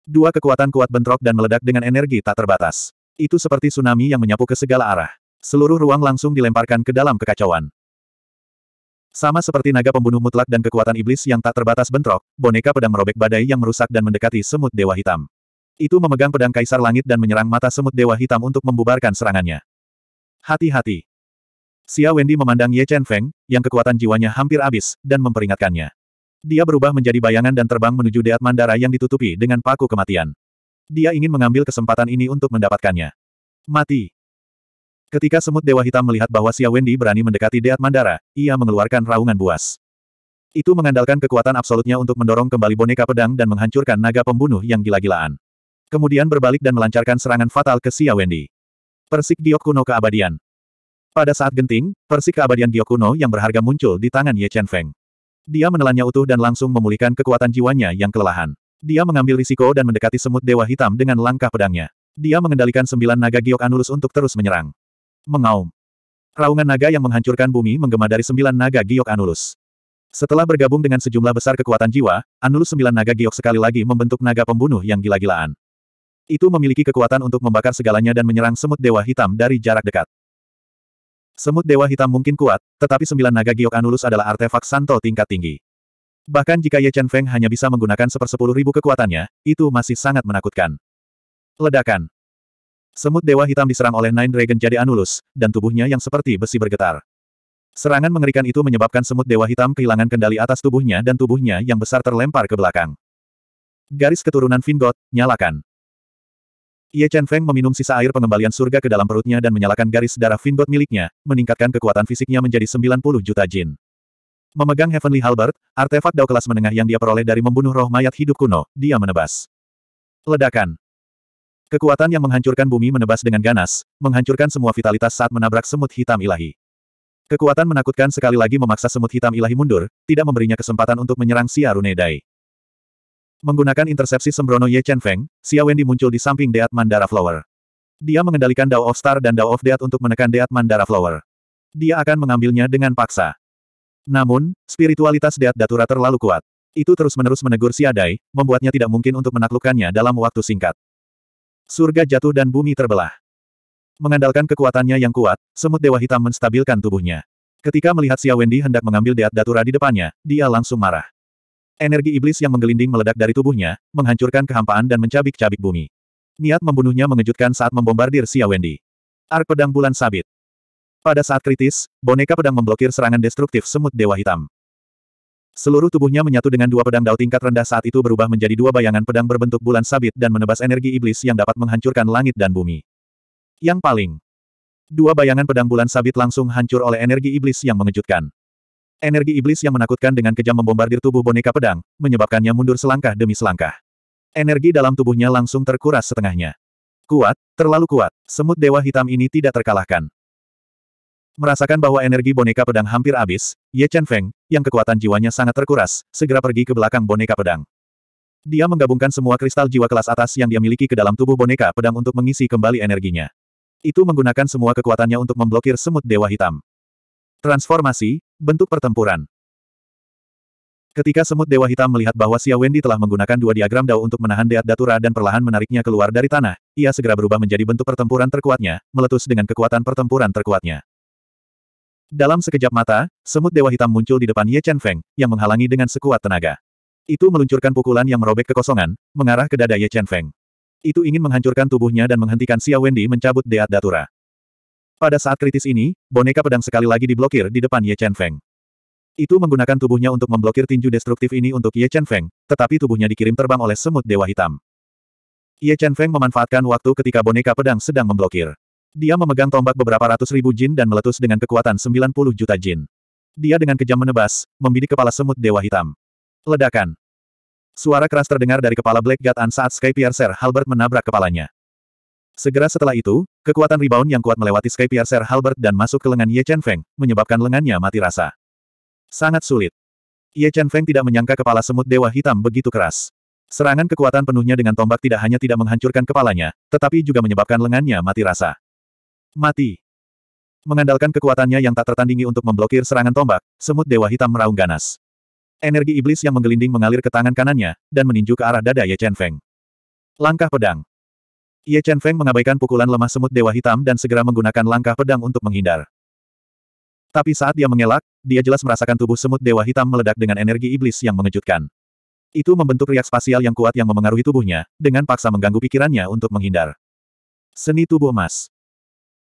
Speaker 1: Dua kekuatan kuat bentrok dan meledak dengan energi tak terbatas. Itu seperti tsunami yang menyapu ke segala arah. Seluruh ruang langsung dilemparkan ke dalam kekacauan. Sama seperti naga pembunuh mutlak dan kekuatan iblis yang tak terbatas bentrok, boneka pedang merobek badai yang merusak dan mendekati semut dewa hitam. Itu memegang pedang kaisar langit dan menyerang mata semut dewa hitam untuk membubarkan serangannya. Hati-hati. Xia Wendy memandang Ye Chen Feng, yang kekuatan jiwanya hampir habis, dan memperingatkannya. Dia berubah menjadi bayangan dan terbang menuju Deat Mandara yang ditutupi dengan paku kematian. Dia ingin mengambil kesempatan ini untuk mendapatkannya. Mati. Ketika semut Dewa Hitam melihat bahwa Xia Wendy berani mendekati Deat Mandara, ia mengeluarkan raungan buas. Itu mengandalkan kekuatan absolutnya untuk mendorong kembali boneka pedang dan menghancurkan naga pembunuh yang gila-gilaan. Kemudian berbalik dan melancarkan serangan fatal ke Xia Wendy. Persik Giok Kuno Keabadian Pada saat genting, Persik Keabadian Giok Kuno yang berharga muncul di tangan Ye Chen Feng. Dia menelannya utuh dan langsung memulihkan kekuatan jiwanya yang kelelahan. Dia mengambil risiko dan mendekati semut Dewa Hitam dengan langkah pedangnya. Dia mengendalikan sembilan naga giok Anulus untuk terus menyerang. Mengaum. Raungan naga yang menghancurkan bumi menggema dari sembilan naga giok Anulus. Setelah bergabung dengan sejumlah besar kekuatan jiwa, Anulus sembilan naga giok sekali lagi membentuk naga pembunuh yang gila-gilaan. Itu memiliki kekuatan untuk membakar segalanya dan menyerang semut dewa hitam dari jarak dekat. Semut dewa hitam mungkin kuat, tetapi sembilan naga giok Anulus adalah artefak santo tingkat tinggi. Bahkan jika Ye Chen Feng hanya bisa menggunakan sepersepuluh ribu kekuatannya, itu masih sangat menakutkan. Ledakan. Semut Dewa Hitam diserang oleh Nine Dragon jadi Anulus, dan tubuhnya yang seperti besi bergetar. Serangan mengerikan itu menyebabkan Semut Dewa Hitam kehilangan kendali atas tubuhnya dan tubuhnya yang besar terlempar ke belakang. Garis keturunan Vingot, nyalakan. Ye Chen Feng meminum sisa air pengembalian surga ke dalam perutnya dan menyalakan garis darah Vingot miliknya, meningkatkan kekuatan fisiknya menjadi 90 juta jin. Memegang Heavenly Halbert, artefak dao kelas menengah yang dia peroleh dari membunuh roh mayat hidup kuno, dia menebas. Ledakan. Kekuatan yang menghancurkan bumi menebas dengan ganas, menghancurkan semua vitalitas saat menabrak semut hitam ilahi. Kekuatan menakutkan sekali lagi memaksa semut hitam ilahi mundur, tidak memberinya kesempatan untuk menyerang Xia Runedai. Menggunakan intersepsi sembrono Ye Chen Feng, Xia Wendy muncul di samping Deat Mandara Flower. Dia mengendalikan Dao of Star dan Dao of Deat untuk menekan Deat Mandara Flower. Dia akan mengambilnya dengan paksa. Namun, spiritualitas Deat Datura terlalu kuat. Itu terus-menerus menegur Xia Dai, membuatnya tidak mungkin untuk menaklukkannya dalam waktu singkat surga jatuh dan bumi terbelah. Mengandalkan kekuatannya yang kuat, semut dewa hitam menstabilkan tubuhnya. Ketika melihat Xia Wendy hendak mengambil Deat Datura di depannya, dia langsung marah. Energi iblis yang menggelinding meledak dari tubuhnya, menghancurkan kehampaan dan mencabik-cabik bumi. Niat membunuhnya mengejutkan saat membombardir Xia Wendy. Ark Pedang Bulan Sabit. Pada saat kritis, boneka pedang memblokir serangan destruktif semut Dewa Hitam. Seluruh tubuhnya menyatu dengan dua pedang dao tingkat rendah saat itu berubah menjadi dua bayangan pedang berbentuk bulan sabit dan menebas energi iblis yang dapat menghancurkan langit dan bumi. Yang paling. Dua bayangan pedang bulan sabit langsung hancur oleh energi iblis yang mengejutkan. Energi iblis yang menakutkan dengan kejam membombardir tubuh boneka pedang, menyebabkannya mundur selangkah demi selangkah. Energi dalam tubuhnya langsung terkuras setengahnya. Kuat, terlalu kuat, semut dewa hitam ini tidak terkalahkan. Merasakan bahwa energi boneka pedang hampir habis, Ye Chen Feng, yang kekuatan jiwanya sangat terkuras, segera pergi ke belakang boneka pedang. Dia menggabungkan semua kristal jiwa kelas atas yang dia miliki ke dalam tubuh boneka pedang untuk mengisi kembali energinya. Itu menggunakan semua kekuatannya untuk memblokir semut dewa hitam. Transformasi, bentuk pertempuran. Ketika semut dewa hitam melihat bahwa Xia Wendy telah menggunakan dua diagram dao untuk menahan Deat Datura dan perlahan menariknya keluar dari tanah, ia segera berubah menjadi bentuk pertempuran terkuatnya, meletus dengan kekuatan pertempuran terkuatnya. Dalam sekejap mata, semut dewa hitam muncul di depan Ye Chen Feng, yang menghalangi dengan sekuat tenaga. Itu meluncurkan pukulan yang merobek kekosongan, mengarah ke dada Ye Chen Feng. Itu ingin menghancurkan tubuhnya dan menghentikan Xia Wendy mencabut Deat Datura. Pada saat kritis ini, boneka pedang sekali lagi diblokir di depan Ye Chen Feng. Itu menggunakan tubuhnya untuk memblokir tinju destruktif ini untuk Ye Chen Feng, tetapi tubuhnya dikirim terbang oleh semut dewa hitam. Ye Chen Feng memanfaatkan waktu ketika boneka pedang sedang memblokir. Dia memegang tombak beberapa ratus ribu jin dan meletus dengan kekuatan 90 juta jin. Dia dengan kejam menebas, membidik kepala semut dewa hitam. Ledakan. Suara keras terdengar dari kepala Black God An saat Sky Piercer Halbert menabrak kepalanya. Segera setelah itu, kekuatan rebound yang kuat melewati Sky Piercer Halbert dan masuk ke lengan Ye Chen Feng, menyebabkan lengannya mati rasa. Sangat sulit. Ye Chen Feng tidak menyangka kepala semut dewa hitam begitu keras. Serangan kekuatan penuhnya dengan tombak tidak hanya tidak menghancurkan kepalanya, tetapi juga menyebabkan lengannya mati rasa. Mati. Mengandalkan kekuatannya yang tak tertandingi untuk memblokir serangan tombak, semut dewa hitam meraung ganas. Energi iblis yang menggelinding mengalir ke tangan kanannya, dan meninju ke arah dada Ye Chen Feng. Langkah pedang. Ye Chen Feng mengabaikan pukulan lemah semut dewa hitam dan segera menggunakan langkah pedang untuk menghindar. Tapi saat dia mengelak, dia jelas merasakan tubuh semut dewa hitam meledak dengan energi iblis yang mengejutkan. Itu membentuk riak spasial yang kuat yang memengaruhi tubuhnya, dengan paksa mengganggu pikirannya untuk menghindar. Seni tubuh emas.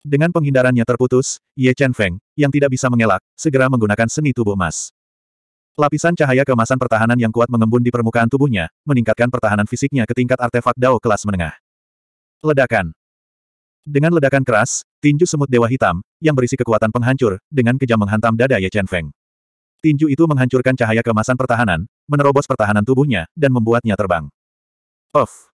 Speaker 1: Dengan penghindarannya terputus, Ye Chen Feng, yang tidak bisa mengelak, segera menggunakan seni tubuh emas. Lapisan cahaya kemasan pertahanan yang kuat mengembun di permukaan tubuhnya, meningkatkan pertahanan fisiknya ke tingkat artefak Dao kelas menengah. Ledakan Dengan ledakan keras, tinju semut dewa hitam, yang berisi kekuatan penghancur, dengan kejam menghantam dada Ye Chen Feng. Tinju itu menghancurkan cahaya kemasan pertahanan, menerobos pertahanan tubuhnya, dan membuatnya terbang. Off!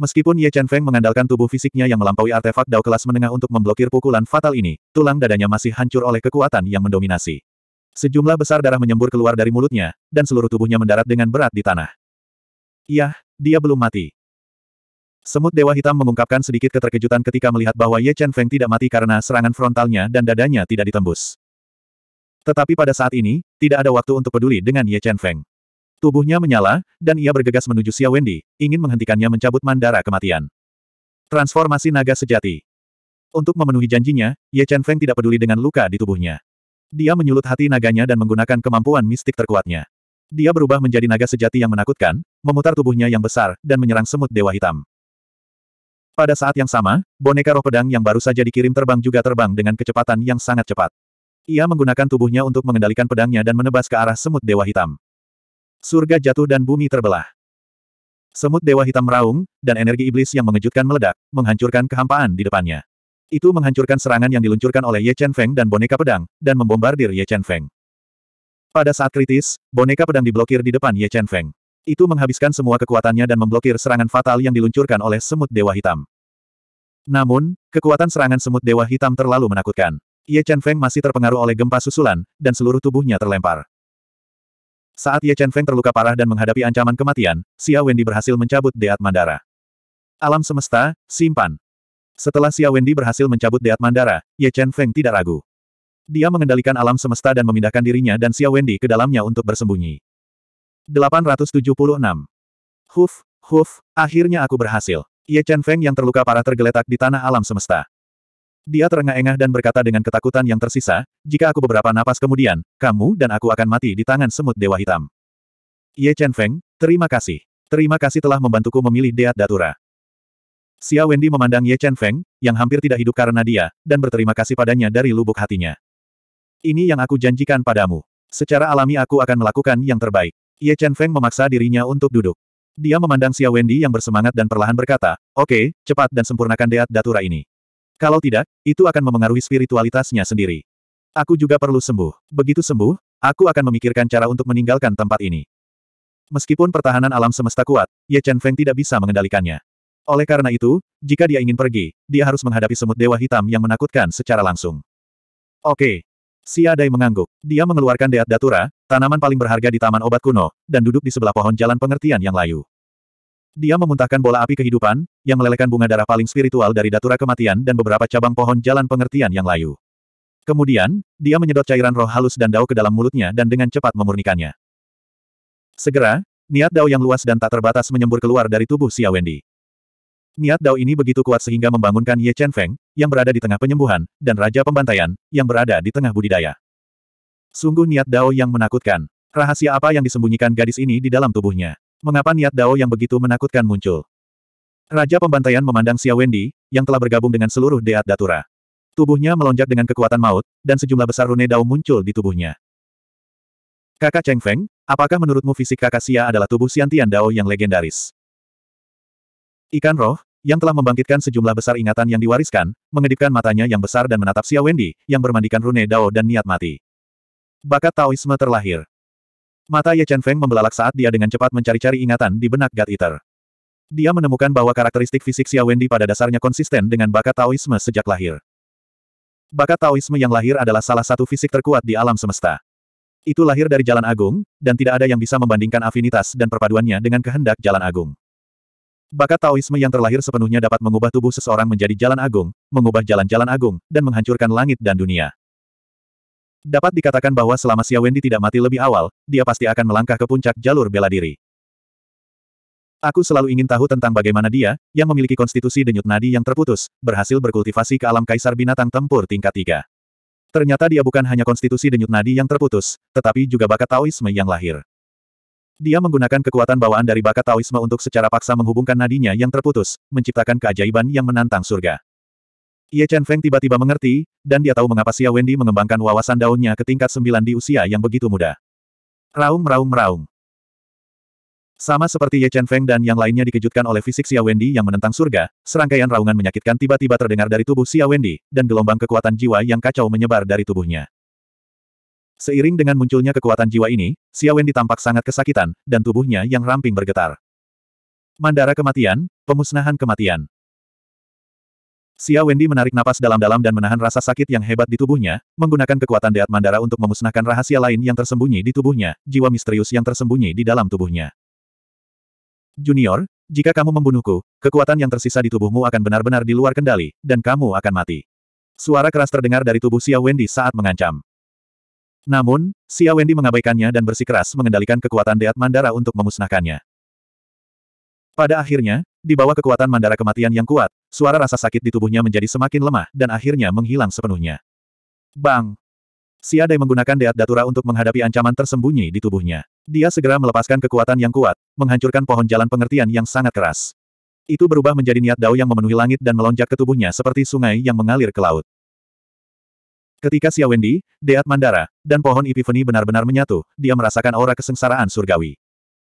Speaker 1: Meskipun Ye Chen Feng mengandalkan tubuh fisiknya yang melampaui artefak Dao kelas menengah untuk memblokir pukulan fatal ini, tulang dadanya masih hancur oleh kekuatan yang mendominasi. Sejumlah besar darah menyembur keluar dari mulutnya, dan seluruh tubuhnya mendarat dengan berat di tanah. Yah, dia belum mati. Semut Dewa Hitam mengungkapkan sedikit keterkejutan ketika melihat bahwa Ye Chen Feng tidak mati karena serangan frontalnya dan dadanya tidak ditembus. Tetapi pada saat ini, tidak ada waktu untuk peduli dengan Ye Chen Feng. Tubuhnya menyala, dan ia bergegas menuju Xia Wendy, ingin menghentikannya mencabut mandara kematian. Transformasi naga sejati. Untuk memenuhi janjinya, Ye Chen Feng tidak peduli dengan luka di tubuhnya. Dia menyulut hati naganya dan menggunakan kemampuan mistik terkuatnya. Dia berubah menjadi naga sejati yang menakutkan, memutar tubuhnya yang besar, dan menyerang semut dewa hitam. Pada saat yang sama, boneka roh pedang yang baru saja dikirim terbang juga terbang dengan kecepatan yang sangat cepat. Ia menggunakan tubuhnya untuk mengendalikan pedangnya dan menebas ke arah semut dewa hitam. Surga jatuh dan bumi terbelah. Semut dewa hitam meraung, dan energi iblis yang mengejutkan meledak, menghancurkan kehampaan di depannya. Itu menghancurkan serangan yang diluncurkan oleh Ye Chen Feng dan boneka pedang, dan membombardir Ye Chen Feng. Pada saat kritis, boneka pedang diblokir di depan Ye Chen Feng. Itu menghabiskan semua kekuatannya dan memblokir serangan fatal yang diluncurkan oleh semut dewa hitam. Namun, kekuatan serangan semut dewa hitam terlalu menakutkan. Ye Chen Feng masih terpengaruh oleh gempa susulan, dan seluruh tubuhnya terlempar. Saat Ye Chen Feng terluka parah dan menghadapi ancaman kematian, Xia Wendy berhasil mencabut Deat Mandara. Alam semesta, simpan. Setelah Xia Wendy berhasil mencabut Deat Mandara, Ye Chen Feng tidak ragu. Dia mengendalikan alam semesta dan memindahkan dirinya dan Xia Wendy ke dalamnya untuk bersembunyi. 876. Huf, huf, akhirnya aku berhasil. Ye Chen Feng yang terluka parah tergeletak di tanah alam semesta. Dia terengah-engah dan berkata dengan ketakutan yang tersisa, jika aku beberapa napas kemudian, kamu dan aku akan mati di tangan semut Dewa Hitam. Ye Chen Feng, terima kasih. Terima kasih telah membantuku memilih Deat Datura. Xia Wendy memandang Ye Chen Feng, yang hampir tidak hidup karena dia, dan berterima kasih padanya dari lubuk hatinya. Ini yang aku janjikan padamu. Secara alami aku akan melakukan yang terbaik. Ye Chen Feng memaksa dirinya untuk duduk. Dia memandang Xia Wendy yang bersemangat dan perlahan berkata, Oke, okay, cepat dan sempurnakan Deat Datura ini. Kalau tidak, itu akan memengaruhi spiritualitasnya sendiri. Aku juga perlu sembuh. Begitu sembuh, aku akan memikirkan cara untuk meninggalkan tempat ini. Meskipun pertahanan alam semesta kuat, Ye Chen Feng tidak bisa mengendalikannya. Oleh karena itu, jika dia ingin pergi, dia harus menghadapi semut dewa hitam yang menakutkan secara langsung. Oke. Si Adai mengangguk. Dia mengeluarkan Deat Datura, tanaman paling berharga di taman obat kuno, dan duduk di sebelah pohon jalan pengertian yang layu. Dia memuntahkan bola api kehidupan, yang melelehkan bunga darah paling spiritual dari datura kematian dan beberapa cabang pohon jalan pengertian yang layu. Kemudian, dia menyedot cairan roh halus dan dao ke dalam mulutnya dan dengan cepat memurnikannya. Segera, niat dao yang luas dan tak terbatas menyembur keluar dari tubuh Xia Wendy. Niat dao ini begitu kuat sehingga membangunkan Ye Chen Feng, yang berada di tengah penyembuhan, dan Raja Pembantaian, yang berada di tengah budidaya. Sungguh niat dao yang menakutkan. Rahasia apa yang disembunyikan gadis ini di dalam tubuhnya? Mengapa niat Dao yang begitu menakutkan muncul? Raja pembantaian memandang Xia Wendy, yang telah bergabung dengan seluruh Deat Datura. Tubuhnya melonjak dengan kekuatan maut, dan sejumlah besar rune Dao muncul di tubuhnya. Kakak Cheng Feng, apakah menurutmu fisik kakak Xia adalah tubuh Siantian Dao yang legendaris? Ikan roh, yang telah membangkitkan sejumlah besar ingatan yang diwariskan, mengedipkan matanya yang besar dan menatap Xia Wendy, yang bermandikan rune Dao dan niat mati. Bakat Taoisme terlahir. Mata Ye Chen Feng membelalak saat dia dengan cepat mencari-cari ingatan di benak God Eater. Dia menemukan bahwa karakteristik fisik Xia Wendy pada dasarnya konsisten dengan bakat Taoisme sejak lahir. Bakat Taoisme yang lahir adalah salah satu fisik terkuat di alam semesta. Itu lahir dari Jalan Agung, dan tidak ada yang bisa membandingkan afinitas dan perpaduannya dengan kehendak Jalan Agung. Bakat Taoisme yang terlahir sepenuhnya dapat mengubah tubuh seseorang menjadi Jalan Agung, mengubah jalan-jalan agung, dan menghancurkan langit dan dunia. Dapat dikatakan bahwa selama Xia Wendy tidak mati lebih awal, dia pasti akan melangkah ke puncak jalur bela diri. Aku selalu ingin tahu tentang bagaimana dia, yang memiliki konstitusi denyut nadi yang terputus, berhasil berkultivasi ke alam kaisar binatang tempur tingkat 3. Ternyata dia bukan hanya konstitusi denyut nadi yang terputus, tetapi juga bakat Taoisme yang lahir. Dia menggunakan kekuatan bawaan dari bakat Taoisme untuk secara paksa menghubungkan nadinya yang terputus, menciptakan keajaiban yang menantang surga. Ye Chen Feng tiba-tiba mengerti, dan dia tahu mengapa Xia Wendy mengembangkan wawasan daunnya ke tingkat sembilan di usia yang begitu muda. Raung raung raung. Sama seperti Ye Chen Feng dan yang lainnya dikejutkan oleh fisik Xia Wendy yang menentang surga, serangkaian raungan menyakitkan tiba-tiba terdengar dari tubuh Xia Wendy, dan gelombang kekuatan jiwa yang kacau menyebar dari tubuhnya. Seiring dengan munculnya kekuatan jiwa ini, Xia Wendy tampak sangat kesakitan, dan tubuhnya yang ramping bergetar. Mandara kematian, pemusnahan kematian. Xia Wendy menarik napas dalam-dalam dan menahan rasa sakit yang hebat di tubuhnya, menggunakan kekuatan Deat Mandara untuk memusnahkan rahasia lain yang tersembunyi di tubuhnya, jiwa misterius yang tersembunyi di dalam tubuhnya. Junior, jika kamu membunuhku, kekuatan yang tersisa di tubuhmu akan benar-benar di luar kendali, dan kamu akan mati. Suara keras terdengar dari tubuh Xia Wendy saat mengancam. Namun, Xia Wendy mengabaikannya dan bersikeras mengendalikan kekuatan Deat Mandara untuk memusnahkannya. Pada akhirnya, di bawah kekuatan mandara kematian yang kuat, suara rasa sakit di tubuhnya menjadi semakin lemah dan akhirnya menghilang sepenuhnya. Bang! Siadai menggunakan Deat Datura untuk menghadapi ancaman tersembunyi di tubuhnya. Dia segera melepaskan kekuatan yang kuat, menghancurkan pohon jalan pengertian yang sangat keras. Itu berubah menjadi niat dao yang memenuhi langit dan melonjak ke tubuhnya seperti sungai yang mengalir ke laut. Ketika Xia Wendy, Deat Mandara, dan pohon Epiphany benar-benar menyatu, dia merasakan aura kesengsaraan surgawi.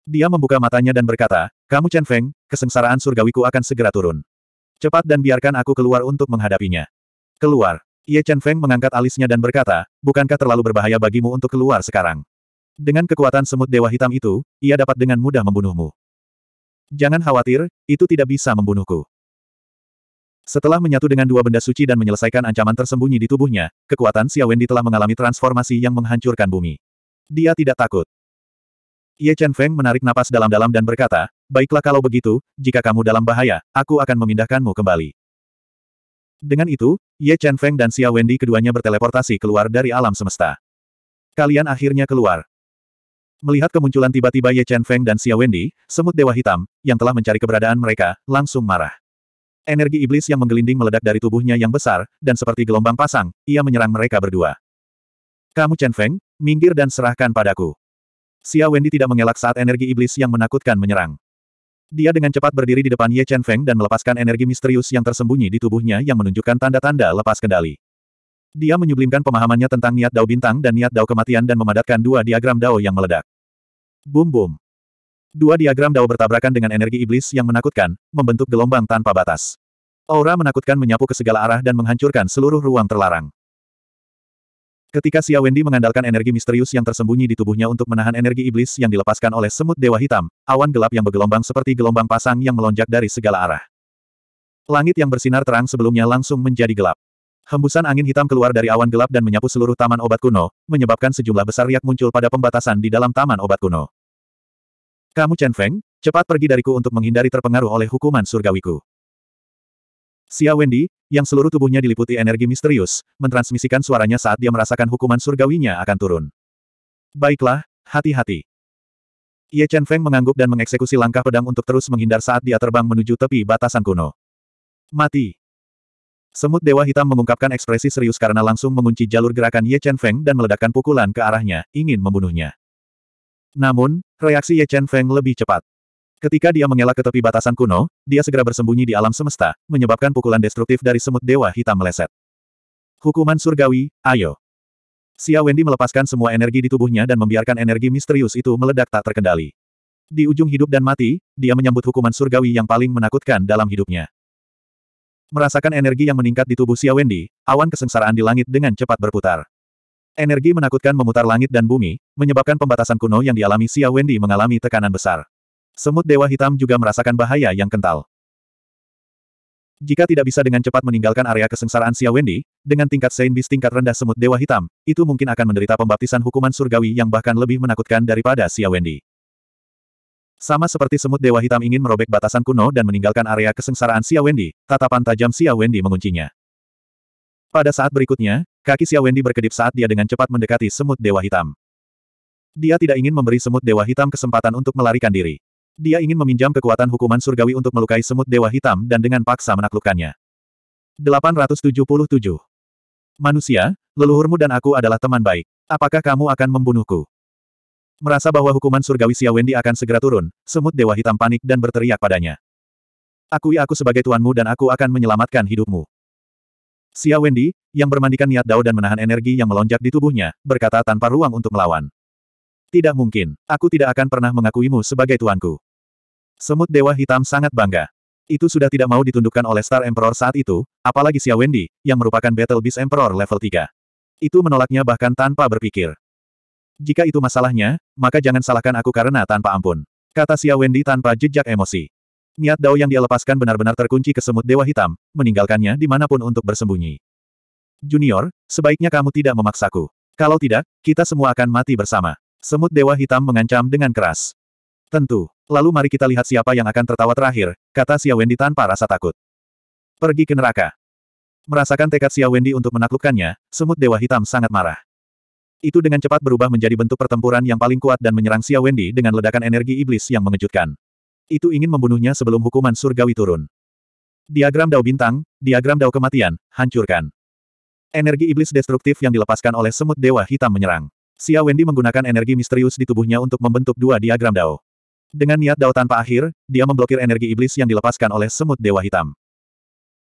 Speaker 1: Dia membuka matanya dan berkata, kamu Chen Feng, kesengsaraan surgawiku akan segera turun. Cepat dan biarkan aku keluar untuk menghadapinya. Keluar. Ye Chen Feng mengangkat alisnya dan berkata, bukankah terlalu berbahaya bagimu untuk keluar sekarang? Dengan kekuatan semut dewa hitam itu, ia dapat dengan mudah membunuhmu. Jangan khawatir, itu tidak bisa membunuhku. Setelah menyatu dengan dua benda suci dan menyelesaikan ancaman tersembunyi di tubuhnya, kekuatan Xia Wendy telah mengalami transformasi yang menghancurkan bumi. Dia tidak takut. Ye Chen Feng menarik napas dalam-dalam dan berkata, baiklah kalau begitu, jika kamu dalam bahaya, aku akan memindahkanmu kembali. Dengan itu, Ye Chen Feng dan Xia Wendy keduanya berteleportasi keluar dari alam semesta. Kalian akhirnya keluar. Melihat kemunculan tiba-tiba Ye Chen Feng dan Xia Wendy, semut dewa hitam, yang telah mencari keberadaan mereka, langsung marah. Energi iblis yang menggelinding meledak dari tubuhnya yang besar, dan seperti gelombang pasang, ia menyerang mereka berdua. Kamu Chen Feng, minggir dan serahkan padaku. Xia Wendy tidak mengelak saat energi iblis yang menakutkan menyerang. Dia dengan cepat berdiri di depan Ye Chen Feng dan melepaskan energi misterius yang tersembunyi di tubuhnya yang menunjukkan tanda-tanda lepas kendali. Dia menyublimkan pemahamannya tentang niat dao bintang dan niat dao kematian dan memadatkan dua diagram dao yang meledak. Bum bum. Dua diagram dao bertabrakan dengan energi iblis yang menakutkan, membentuk gelombang tanpa batas. Aura menakutkan menyapu ke segala arah dan menghancurkan seluruh ruang terlarang. Ketika Xia Wendy mengandalkan energi misterius yang tersembunyi di tubuhnya untuk menahan energi iblis yang dilepaskan oleh semut dewa hitam, awan gelap yang bergelombang seperti gelombang pasang yang melonjak dari segala arah. Langit yang bersinar terang sebelumnya langsung menjadi gelap. Hembusan angin hitam keluar dari awan gelap dan menyapu seluruh taman obat kuno, menyebabkan sejumlah besar riak muncul pada pembatasan di dalam taman obat kuno. Kamu Chen Feng, cepat pergi dariku untuk menghindari terpengaruh oleh hukuman surgawiku. Xia Wendy, yang seluruh tubuhnya diliputi energi misterius, mentransmisikan suaranya saat dia merasakan hukuman surgawinya akan turun. Baiklah, hati-hati. Ye Chen Feng mengangguk dan mengeksekusi langkah pedang untuk terus menghindar saat dia terbang menuju tepi batasan kuno. Mati. Semut Dewa Hitam mengungkapkan ekspresi serius karena langsung mengunci jalur gerakan Ye Chen Feng dan meledakkan pukulan ke arahnya, ingin membunuhnya. Namun, reaksi Ye Chen Feng lebih cepat. Ketika dia mengelak ke tepi batasan kuno, dia segera bersembunyi di alam semesta, menyebabkan pukulan destruktif dari semut dewa hitam meleset. Hukuman surgawi, ayo. Xia Wendy melepaskan semua energi di tubuhnya dan membiarkan energi misterius itu meledak tak terkendali. Di ujung hidup dan mati, dia menyambut hukuman surgawi yang paling menakutkan dalam hidupnya. Merasakan energi yang meningkat di tubuh Xia Wendy, awan kesengsaraan di langit dengan cepat berputar. Energi menakutkan memutar langit dan bumi, menyebabkan pembatasan kuno yang dialami Xia Wendy mengalami tekanan besar. Semut Dewa Hitam juga merasakan bahaya yang kental. Jika tidak bisa dengan cepat meninggalkan area kesengsaraan Xia Wendy, dengan tingkat Saint Beast tingkat rendah Semut Dewa Hitam, itu mungkin akan menderita pembaptisan hukuman surgawi yang bahkan lebih menakutkan daripada Xia Wendy. Sama seperti Semut Dewa Hitam ingin merobek batasan kuno dan meninggalkan area kesengsaraan Xia Wendy, tatapan tajam Xia Wendy menguncinya. Pada saat berikutnya, kaki Xia Wendy berkedip saat dia dengan cepat mendekati Semut Dewa Hitam. Dia tidak ingin memberi Semut Dewa Hitam kesempatan untuk melarikan diri. Dia ingin meminjam kekuatan hukuman surgawi untuk melukai semut dewa hitam dan dengan paksa menaklukkannya. 877. Manusia, leluhurmu dan aku adalah teman baik. Apakah kamu akan membunuhku? Merasa bahwa hukuman surgawi Xia Wendy akan segera turun, semut dewa hitam panik dan berteriak padanya. Akui aku sebagai tuanmu dan aku akan menyelamatkan hidupmu. Xia Wendy, yang bermandikan niat dao dan menahan energi yang melonjak di tubuhnya, berkata tanpa ruang untuk melawan. Tidak mungkin, aku tidak akan pernah mengakuimu sebagai tuanku. Semut Dewa Hitam sangat bangga. Itu sudah tidak mau ditundukkan oleh Star Emperor saat itu, apalagi Xia Wendy, yang merupakan Battle Beast Emperor level 3. Itu menolaknya bahkan tanpa berpikir. Jika itu masalahnya, maka jangan salahkan aku karena tanpa ampun. Kata Xia Wendy tanpa jejak emosi. Niat Dao yang dia lepaskan benar-benar terkunci ke semut Dewa Hitam, meninggalkannya dimanapun untuk bersembunyi. Junior, sebaiknya kamu tidak memaksaku. Kalau tidak, kita semua akan mati bersama. Semut Dewa Hitam mengancam dengan keras. Tentu. Lalu mari kita lihat siapa yang akan tertawa terakhir, kata Xia Wendy tanpa rasa takut. Pergi ke neraka. Merasakan tekad Xia Wendy untuk menaklukkannya, semut dewa hitam sangat marah. Itu dengan cepat berubah menjadi bentuk pertempuran yang paling kuat dan menyerang Xia Wendy dengan ledakan energi iblis yang mengejutkan. Itu ingin membunuhnya sebelum hukuman surgawi turun. Diagram dao bintang, diagram dao kematian, hancurkan. Energi iblis destruktif yang dilepaskan oleh semut dewa hitam menyerang. Xia Wendy menggunakan energi misterius di tubuhnya untuk membentuk dua diagram dao. Dengan niat dao tanpa akhir, dia memblokir energi iblis yang dilepaskan oleh semut dewa hitam.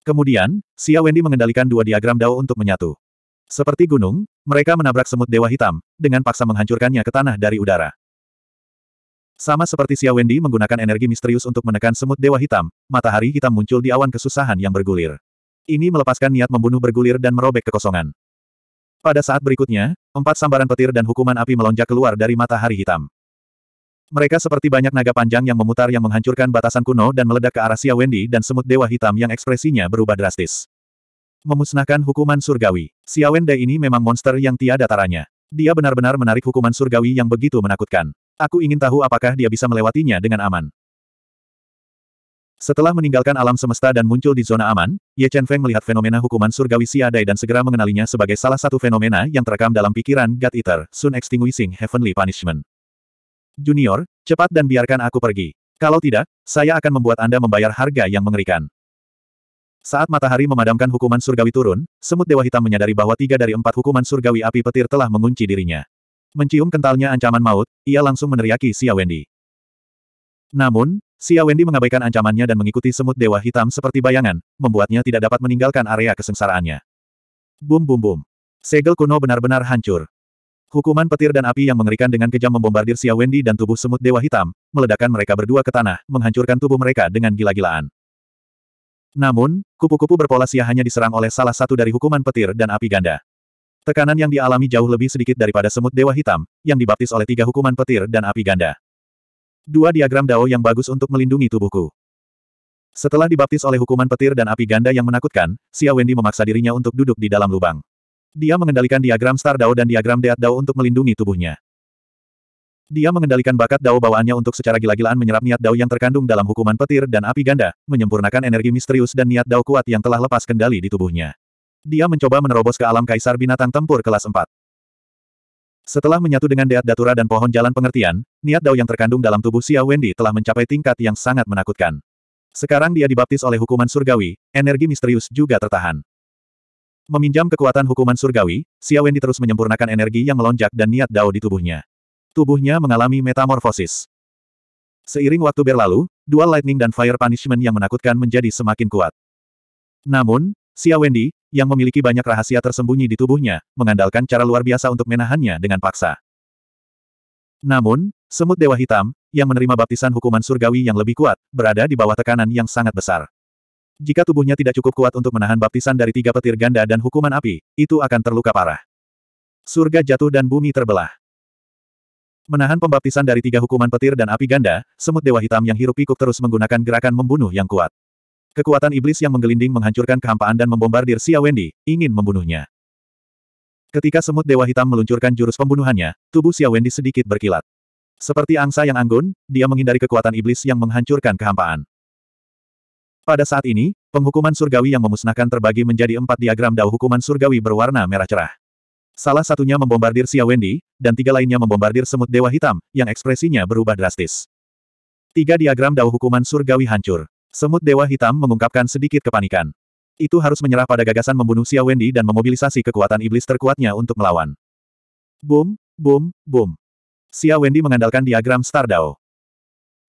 Speaker 1: Kemudian, Xia Wendy mengendalikan dua diagram dao untuk menyatu. Seperti gunung, mereka menabrak semut dewa hitam, dengan paksa menghancurkannya ke tanah dari udara. Sama seperti Xia Wendy menggunakan energi misterius untuk menekan semut dewa hitam, matahari hitam muncul di awan kesusahan yang bergulir. Ini melepaskan niat membunuh bergulir dan merobek kekosongan. Pada saat berikutnya, empat sambaran petir dan hukuman api melonjak keluar dari matahari hitam. Mereka seperti banyak naga panjang yang memutar yang menghancurkan batasan kuno dan meledak ke arah Xia Wendy dan semut dewa hitam yang ekspresinya berubah drastis. Memusnahkan hukuman surgawi. Xia Wendy ini memang monster yang tiada taranya. Dia benar-benar menarik hukuman surgawi yang begitu menakutkan. Aku ingin tahu apakah dia bisa melewatinya dengan aman. Setelah meninggalkan alam semesta dan muncul di zona aman, Ye Chen Feng melihat fenomena hukuman surgawi Xia Siadai dan segera mengenalinya sebagai salah satu fenomena yang terekam dalam pikiran God Eater, Sun Extinguishing Heavenly Punishment. Junior, cepat dan biarkan aku pergi. Kalau tidak, saya akan membuat Anda membayar harga yang mengerikan. Saat matahari memadamkan hukuman surgawi turun, semut dewa hitam menyadari bahwa tiga dari empat hukuman surgawi api petir telah mengunci dirinya. Mencium kentalnya ancaman maut, ia langsung meneriaki Xia Wendy. Namun, Xia Wendy mengabaikan ancamannya dan mengikuti semut dewa hitam seperti bayangan, membuatnya tidak dapat meninggalkan area kesengsaraannya. Bum bum bum. Segel kuno benar-benar hancur. Hukuman petir dan api yang mengerikan dengan kejam membombardir Xia Wendy dan tubuh semut dewa hitam, meledakkan mereka berdua ke tanah, menghancurkan tubuh mereka dengan gila-gilaan. Namun, kupu-kupu berpola sia hanya diserang oleh salah satu dari hukuman petir dan api ganda. Tekanan yang dialami jauh lebih sedikit daripada semut dewa hitam, yang dibaptis oleh tiga hukuman petir dan api ganda. Dua diagram dao yang bagus untuk melindungi tubuhku. Setelah dibaptis oleh hukuman petir dan api ganda yang menakutkan, Xia Wendy memaksa dirinya untuk duduk di dalam lubang. Dia mengendalikan diagram Star Dao dan diagram Deat Dao untuk melindungi tubuhnya. Dia mengendalikan bakat Dao bawaannya untuk secara gila-gilaan menyerap niat Dao yang terkandung dalam hukuman petir dan api ganda, menyempurnakan energi misterius dan niat Dao kuat yang telah lepas kendali di tubuhnya. Dia mencoba menerobos ke alam kaisar binatang tempur kelas 4. Setelah menyatu dengan Deat Datura dan pohon jalan pengertian, niat Dao yang terkandung dalam tubuh Xia Wendy telah mencapai tingkat yang sangat menakutkan. Sekarang dia dibaptis oleh hukuman surgawi, energi misterius juga tertahan. Meminjam kekuatan hukuman surgawi, Xiao Wen terus menyempurnakan energi yang melonjak dan niat dao di tubuhnya. Tubuhnya mengalami metamorfosis. Seiring waktu berlalu, dual lightning dan fire punishment yang menakutkan menjadi semakin kuat. Namun, Xiao Wendy, yang memiliki banyak rahasia tersembunyi di tubuhnya, mengandalkan cara luar biasa untuk menahannya dengan paksa. Namun, semut dewa hitam, yang menerima baptisan hukuman surgawi yang lebih kuat, berada di bawah tekanan yang sangat besar. Jika tubuhnya tidak cukup kuat untuk menahan baptisan dari tiga petir ganda dan hukuman api, itu akan terluka parah. Surga jatuh dan bumi terbelah. Menahan pembaptisan dari tiga hukuman petir dan api ganda, semut dewa hitam yang hirup pikuk terus menggunakan gerakan membunuh yang kuat. Kekuatan iblis yang menggelinding menghancurkan kehampaan dan membombardir Xia Wendy, ingin membunuhnya. Ketika semut dewa hitam meluncurkan jurus pembunuhannya, tubuh Xia Wendy sedikit berkilat. Seperti angsa yang anggun, dia menghindari kekuatan iblis yang menghancurkan kehampaan. Pada saat ini, penghukuman surgawi yang memusnahkan terbagi menjadi empat diagram dao hukuman surgawi berwarna merah cerah. Salah satunya membombardir Xia Wendy, dan tiga lainnya membombardir semut dewa hitam, yang ekspresinya berubah drastis. Tiga diagram dao hukuman surgawi hancur. Semut dewa hitam mengungkapkan sedikit kepanikan. Itu harus menyerah pada gagasan membunuh Xia Wendy dan memobilisasi kekuatan iblis terkuatnya untuk melawan. Boom, boom, boom. Xia Wendy mengandalkan diagram Star Dao.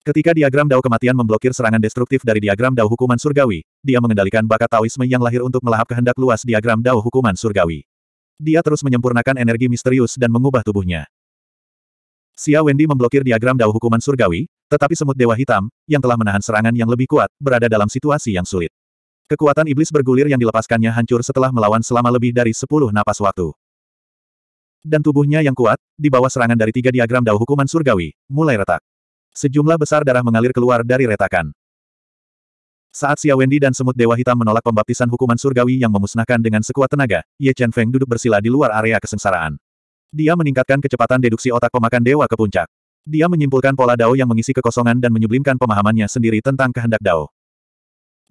Speaker 1: Ketika diagram Dao kematian memblokir serangan destruktif dari diagram Dao hukuman surgawi, dia mengendalikan bakat Taoisme yang lahir untuk melahap kehendak luas diagram Dao hukuman surgawi. Dia terus menyempurnakan energi misterius dan mengubah tubuhnya. Xia Wendy memblokir diagram Dao hukuman surgawi, tetapi semut dewa hitam, yang telah menahan serangan yang lebih kuat, berada dalam situasi yang sulit. Kekuatan iblis bergulir yang dilepaskannya hancur setelah melawan selama lebih dari 10 napas waktu. Dan tubuhnya yang kuat, di bawah serangan dari tiga diagram Dao hukuman surgawi, mulai retak. Sejumlah besar darah mengalir keluar dari retakan. Saat Xia Wendy dan Semut Dewa Hitam menolak pembaptisan hukuman surgawi yang memusnahkan dengan sekuat tenaga, Ye Chen Feng duduk bersila di luar area kesengsaraan. Dia meningkatkan kecepatan deduksi otak pemakan dewa ke puncak. Dia menyimpulkan pola Dao yang mengisi kekosongan dan menyublimkan pemahamannya sendiri tentang kehendak Dao.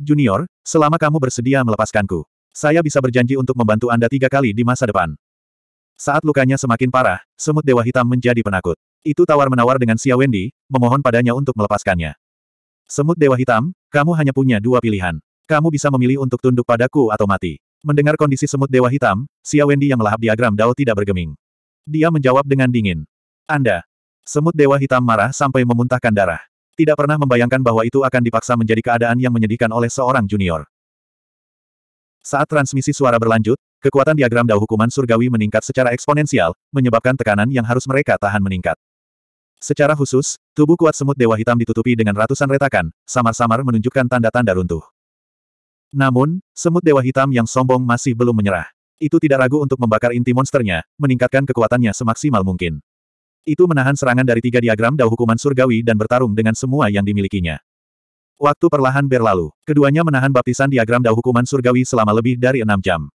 Speaker 1: Junior, selama kamu bersedia melepaskanku, saya bisa berjanji untuk membantu Anda tiga kali di masa depan. Saat lukanya semakin parah, semut dewa hitam menjadi penakut. Itu tawar-menawar dengan Xia Wendy, memohon padanya untuk melepaskannya. Semut dewa hitam, kamu hanya punya dua pilihan. Kamu bisa memilih untuk tunduk padaku atau mati. Mendengar kondisi semut dewa hitam, Xia Wendy yang melahap diagram Dao tidak bergeming. Dia menjawab dengan dingin. Anda. Semut dewa hitam marah sampai memuntahkan darah. Tidak pernah membayangkan bahwa itu akan dipaksa menjadi keadaan yang menyedihkan oleh seorang junior. Saat transmisi suara berlanjut, Kekuatan diagram dao hukuman surgawi meningkat secara eksponensial, menyebabkan tekanan yang harus mereka tahan meningkat. Secara khusus, tubuh kuat semut dewa hitam ditutupi dengan ratusan retakan, samar-samar menunjukkan tanda-tanda runtuh. Namun, semut dewa hitam yang sombong masih belum menyerah. Itu tidak ragu untuk membakar inti monsternya, meningkatkan kekuatannya semaksimal mungkin. Itu menahan serangan dari tiga diagram dao hukuman surgawi dan bertarung dengan semua yang dimilikinya. Waktu perlahan berlalu, keduanya menahan baptisan diagram dao hukuman surgawi selama lebih dari enam jam.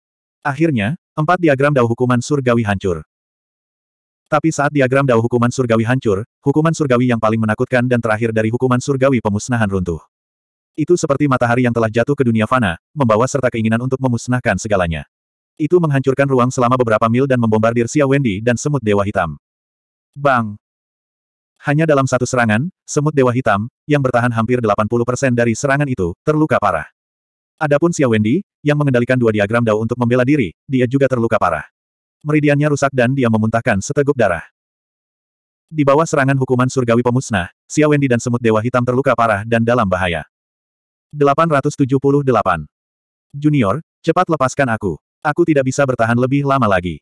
Speaker 1: Akhirnya, empat diagram dao hukuman surgawi hancur. Tapi saat diagram dao hukuman surgawi hancur, hukuman surgawi yang paling menakutkan dan terakhir dari hukuman surgawi pemusnahan runtuh. Itu seperti matahari yang telah jatuh ke dunia fana, membawa serta keinginan untuk memusnahkan segalanya. Itu menghancurkan ruang selama beberapa mil dan membombardir Xia Wendy dan semut dewa hitam. Bang! Hanya dalam satu serangan, semut dewa hitam, yang bertahan hampir 80% dari serangan itu, terluka parah. Adapun Xia Wendy, yang mengendalikan dua diagram Dao untuk membela diri, dia juga terluka parah. Meridiannya rusak dan dia memuntahkan seteguk darah. Di bawah serangan hukuman surgawi pemusnah, Xia Wendy dan semut dewa hitam terluka parah dan dalam bahaya. 878. Junior, cepat lepaskan aku. Aku tidak bisa bertahan lebih lama lagi.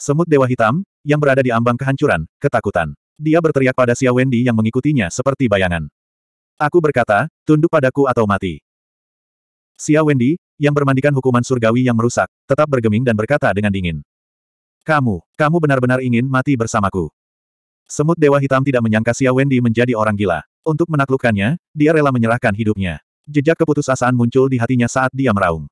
Speaker 1: Semut dewa hitam, yang berada di ambang kehancuran, ketakutan. Dia berteriak pada Xia Wendy yang mengikutinya seperti bayangan. Aku berkata, tunduk padaku atau mati. Xia Wendy, yang bermandikan hukuman surgawi yang merusak, tetap bergeming dan berkata dengan dingin. Kamu, kamu benar-benar ingin mati bersamaku. Semut Dewa Hitam tidak menyangka Xia Wendy menjadi orang gila. Untuk menaklukkannya, dia rela menyerahkan hidupnya. Jejak keputusasaan muncul di hatinya saat dia meraung.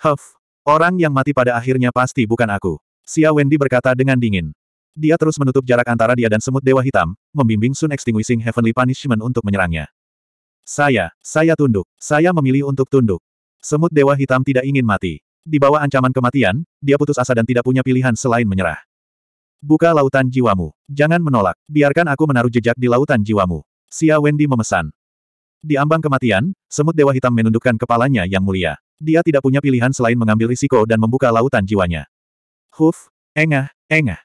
Speaker 1: Huff, orang yang mati pada akhirnya pasti bukan aku. Xia Wendy berkata dengan dingin. Dia terus menutup jarak antara dia dan Semut Dewa Hitam, membimbing Sun Extinguishing Heavenly Punishment untuk menyerangnya. Saya, saya tunduk. Saya memilih untuk tunduk. Semut Dewa Hitam tidak ingin mati. Di bawah ancaman kematian, dia putus asa dan tidak punya pilihan selain menyerah. Buka lautan jiwamu. Jangan menolak. Biarkan aku menaruh jejak di lautan jiwamu. Sia Wendy memesan. Di ambang kematian, Semut Dewa Hitam menundukkan kepalanya yang mulia. Dia tidak punya pilihan selain mengambil risiko dan membuka lautan jiwanya. Huf, engah, engah.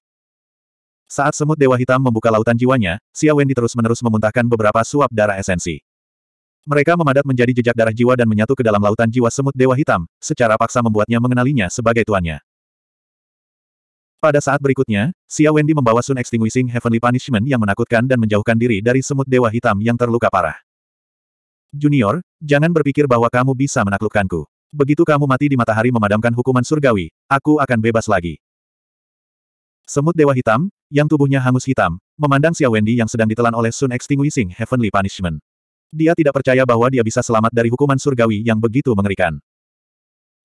Speaker 1: Saat semut dewa hitam membuka lautan jiwanya, Xia Wendy terus-menerus memuntahkan beberapa suap darah esensi. Mereka memadat menjadi jejak darah jiwa dan menyatu ke dalam lautan jiwa semut Dewa Hitam, secara paksa membuatnya mengenalinya sebagai tuannya. Pada saat berikutnya, Xia Wendy membawa Sun Extinguishing Heavenly Punishment yang menakutkan dan menjauhkan diri dari semut Dewa Hitam yang terluka parah. Junior, jangan berpikir bahwa kamu bisa menaklukkanku. Begitu kamu mati di matahari memadamkan hukuman surgawi, aku akan bebas lagi. Semut Dewa Hitam, yang tubuhnya hangus hitam, memandang Xia Wendy yang sedang ditelan oleh Sun Extinguishing Heavenly Punishment. Dia tidak percaya bahwa dia bisa selamat dari hukuman surgawi yang begitu mengerikan.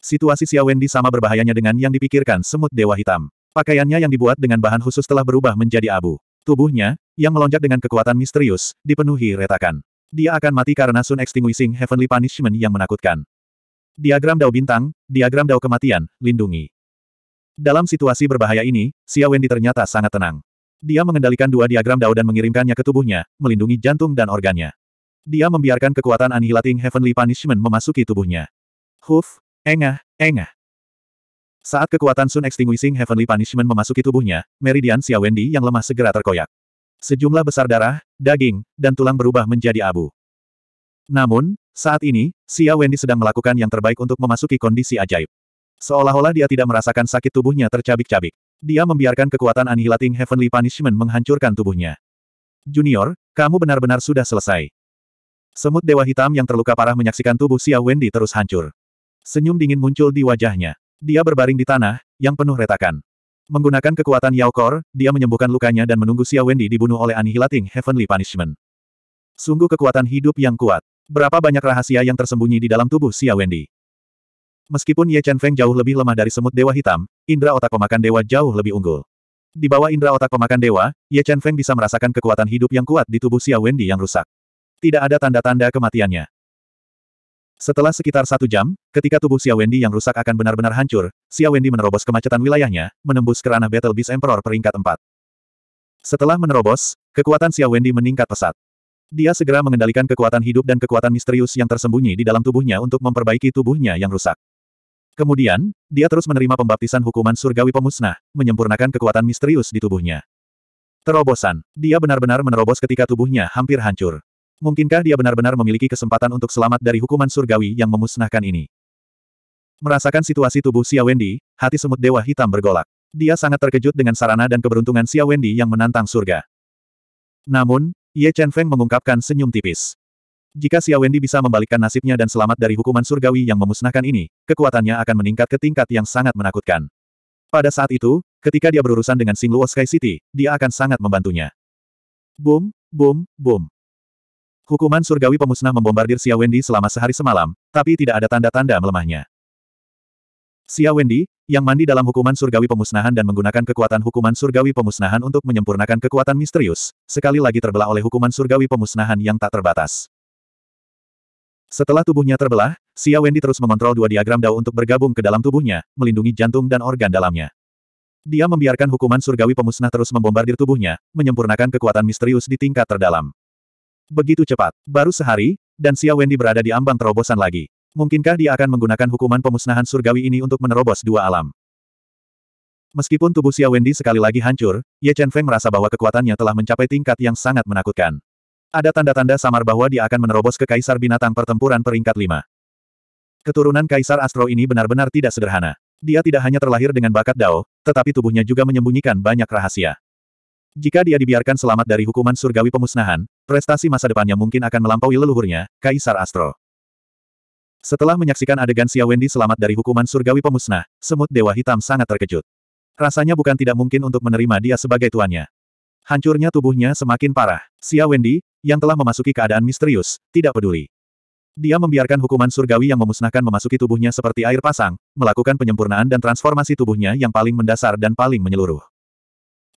Speaker 1: Situasi Xiao Wendy sama berbahayanya dengan yang dipikirkan semut dewa hitam. Pakaiannya yang dibuat dengan bahan khusus telah berubah menjadi abu. Tubuhnya, yang melonjak dengan kekuatan misterius, dipenuhi retakan. Dia akan mati karena Sun Extinguishing Heavenly Punishment yang menakutkan. Diagram Dao Bintang, Diagram Dao Kematian, Lindungi. Dalam situasi berbahaya ini, Xia Wendy ternyata sangat tenang. Dia mengendalikan dua diagram Dao dan mengirimkannya ke tubuhnya, melindungi jantung dan organnya. Dia membiarkan kekuatan anihilating Heavenly Punishment memasuki tubuhnya. Huf, engah, engah. Saat kekuatan Sun Extinguishing Heavenly Punishment memasuki tubuhnya, Meridian Xia Wendy yang lemah segera terkoyak. Sejumlah besar darah, daging, dan tulang berubah menjadi abu. Namun, saat ini, Xia Wendy sedang melakukan yang terbaik untuk memasuki kondisi ajaib. Seolah-olah dia tidak merasakan sakit tubuhnya tercabik-cabik. Dia membiarkan kekuatan anihilating Heavenly Punishment menghancurkan tubuhnya. Junior, kamu benar-benar sudah selesai. Semut dewa hitam yang terluka parah menyaksikan tubuh Xiao Wendy terus hancur. Senyum dingin muncul di wajahnya. Dia berbaring di tanah, yang penuh retakan. Menggunakan kekuatan Yao Kor, dia menyembuhkan lukanya dan menunggu Xiao Wendy dibunuh oleh Annihilating Heavenly Punishment. Sungguh kekuatan hidup yang kuat. Berapa banyak rahasia yang tersembunyi di dalam tubuh Xiao Wendy. Meskipun Ye Chen Feng jauh lebih lemah dari semut dewa hitam, indera otak pemakan dewa jauh lebih unggul. Di bawah indera otak pemakan dewa, Ye Chen Feng bisa merasakan kekuatan hidup yang kuat di tubuh Xiao Wendy yang rusak. Tidak ada tanda-tanda kematiannya. Setelah sekitar satu jam, ketika tubuh Xia Wendy yang rusak akan benar-benar hancur, Xia Wendy menerobos kemacetan wilayahnya, menembus ke ranah Battle Beast Emperor peringkat 4. Setelah menerobos, kekuatan Xia Wendy meningkat pesat. Dia segera mengendalikan kekuatan hidup dan kekuatan misterius yang tersembunyi di dalam tubuhnya untuk memperbaiki tubuhnya yang rusak. Kemudian, dia terus menerima pembaptisan hukuman surgawi pemusnah, menyempurnakan kekuatan misterius di tubuhnya. Terobosan, dia benar-benar menerobos ketika tubuhnya hampir hancur. Mungkinkah dia benar-benar memiliki kesempatan untuk selamat dari hukuman surgawi yang memusnahkan ini? Merasakan situasi tubuh Xia Wendy, hati semut dewa hitam bergolak. Dia sangat terkejut dengan sarana dan keberuntungan Xia Wendy yang menantang surga. Namun, Ye Chen Feng mengungkapkan senyum tipis. Jika Xia Wendy bisa membalikkan nasibnya dan selamat dari hukuman surgawi yang memusnahkan ini, kekuatannya akan meningkat ke tingkat yang sangat menakutkan. Pada saat itu, ketika dia berurusan dengan Sing Luo Sky City, dia akan sangat membantunya. Boom, boom, boom. Hukuman surgawi pemusnah membombardir Xia Wendy selama sehari semalam, tapi tidak ada tanda-tanda melemahnya. Xia Wendy, yang mandi dalam hukuman surgawi pemusnahan dan menggunakan kekuatan hukuman surgawi pemusnahan untuk menyempurnakan kekuatan misterius, sekali lagi terbelah oleh hukuman surgawi pemusnahan yang tak terbatas. Setelah tubuhnya terbelah, Xia Wendy terus mengontrol dua diagram Dao untuk bergabung ke dalam tubuhnya, melindungi jantung dan organ dalamnya. Dia membiarkan hukuman surgawi pemusnah terus membombardir tubuhnya, menyempurnakan kekuatan misterius di tingkat terdalam. Begitu cepat. Baru sehari, dan Xia Wendy berada di ambang terobosan lagi. Mungkinkah dia akan menggunakan hukuman pemusnahan surgawi ini untuk menerobos dua alam? Meskipun tubuh Xia Wendy sekali lagi hancur, Ye Chen Feng merasa bahwa kekuatannya telah mencapai tingkat yang sangat menakutkan. Ada tanda-tanda samar bahwa dia akan menerobos ke Kaisar Binatang Pertempuran peringkat 5. Keturunan Kaisar Astro ini benar-benar tidak sederhana. Dia tidak hanya terlahir dengan bakat Dao, tetapi tubuhnya juga menyembunyikan banyak rahasia. Jika dia dibiarkan selamat dari hukuman surgawi pemusnahan, prestasi masa depannya mungkin akan melampaui leluhurnya, Kaisar Astro. Setelah menyaksikan adegan Xia Wendy selamat dari hukuman surgawi pemusnah, semut Dewa Hitam sangat terkejut. Rasanya bukan tidak mungkin untuk menerima dia sebagai tuannya. Hancurnya tubuhnya semakin parah. Xia Wendy, yang telah memasuki keadaan misterius, tidak peduli. Dia membiarkan hukuman surgawi yang memusnahkan memasuki tubuhnya seperti air pasang, melakukan penyempurnaan dan transformasi tubuhnya yang paling mendasar dan paling menyeluruh.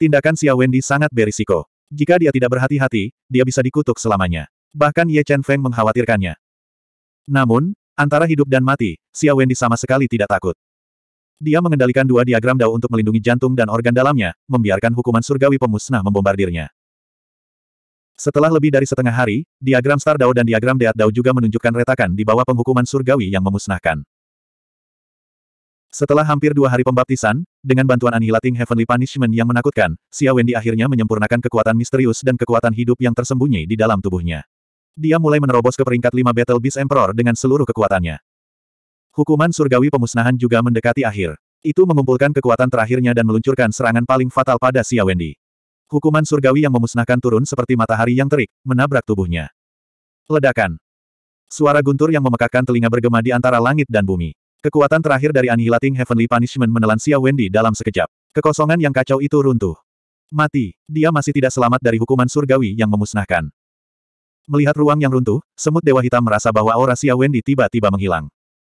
Speaker 1: Tindakan Xia Wendy sangat berisiko. Jika dia tidak berhati-hati, dia bisa dikutuk selamanya. Bahkan Ye Chen Feng mengkhawatirkannya. Namun, antara hidup dan mati, Xia Wendy sama sekali tidak takut. Dia mengendalikan dua diagram Dao untuk melindungi jantung dan organ dalamnya, membiarkan hukuman surgawi pemusnah membombardirnya. Setelah lebih dari setengah hari, diagram Star Dao dan diagram Deat Dao juga menunjukkan retakan di bawah penghukuman surgawi yang memusnahkan. Setelah hampir dua hari pembaptisan, dengan bantuan Annihilating Heavenly Punishment yang menakutkan, Xia Wendy akhirnya menyempurnakan kekuatan misterius dan kekuatan hidup yang tersembunyi di dalam tubuhnya. Dia mulai menerobos ke peringkat 5 Battle Beast Emperor dengan seluruh kekuatannya. Hukuman surgawi pemusnahan juga mendekati akhir. Itu mengumpulkan kekuatan terakhirnya dan meluncurkan serangan paling fatal pada Xia Wendy. Hukuman surgawi yang memusnahkan turun seperti matahari yang terik, menabrak tubuhnya. Ledakan. Suara guntur yang memekakan telinga bergema di antara langit dan bumi. Kekuatan terakhir dari Annihilating Heavenly Punishment menelan Xia Wendy dalam sekejap. Kekosongan yang kacau itu runtuh. Mati, dia masih tidak selamat dari hukuman surgawi yang memusnahkan. Melihat ruang yang runtuh, semut dewa hitam merasa bahwa aura Xia Wendy tiba-tiba menghilang.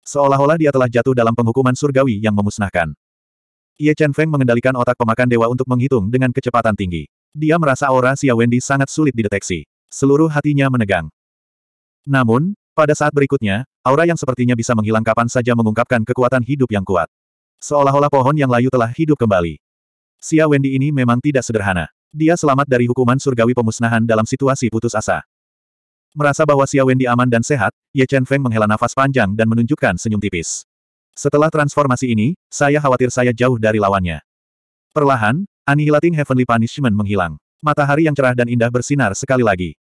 Speaker 1: Seolah-olah dia telah jatuh dalam penghukuman surgawi yang memusnahkan. Ye Chen Feng mengendalikan otak pemakan dewa untuk menghitung dengan kecepatan tinggi. Dia merasa aura Xia Wendy sangat sulit dideteksi. Seluruh hatinya menegang. Namun, pada saat berikutnya, aura yang sepertinya bisa menghilang kapan saja mengungkapkan kekuatan hidup yang kuat. Seolah-olah pohon yang layu telah hidup kembali. Xia Wendy ini memang tidak sederhana. Dia selamat dari hukuman surgawi pemusnahan dalam situasi putus asa. Merasa bahwa Xia Wendy aman dan sehat, Ye Chen Feng menghela nafas panjang dan menunjukkan senyum tipis. Setelah transformasi ini, saya khawatir saya jauh dari lawannya. Perlahan, Annihilating Heavenly Punishment menghilang. Matahari yang cerah dan indah bersinar sekali lagi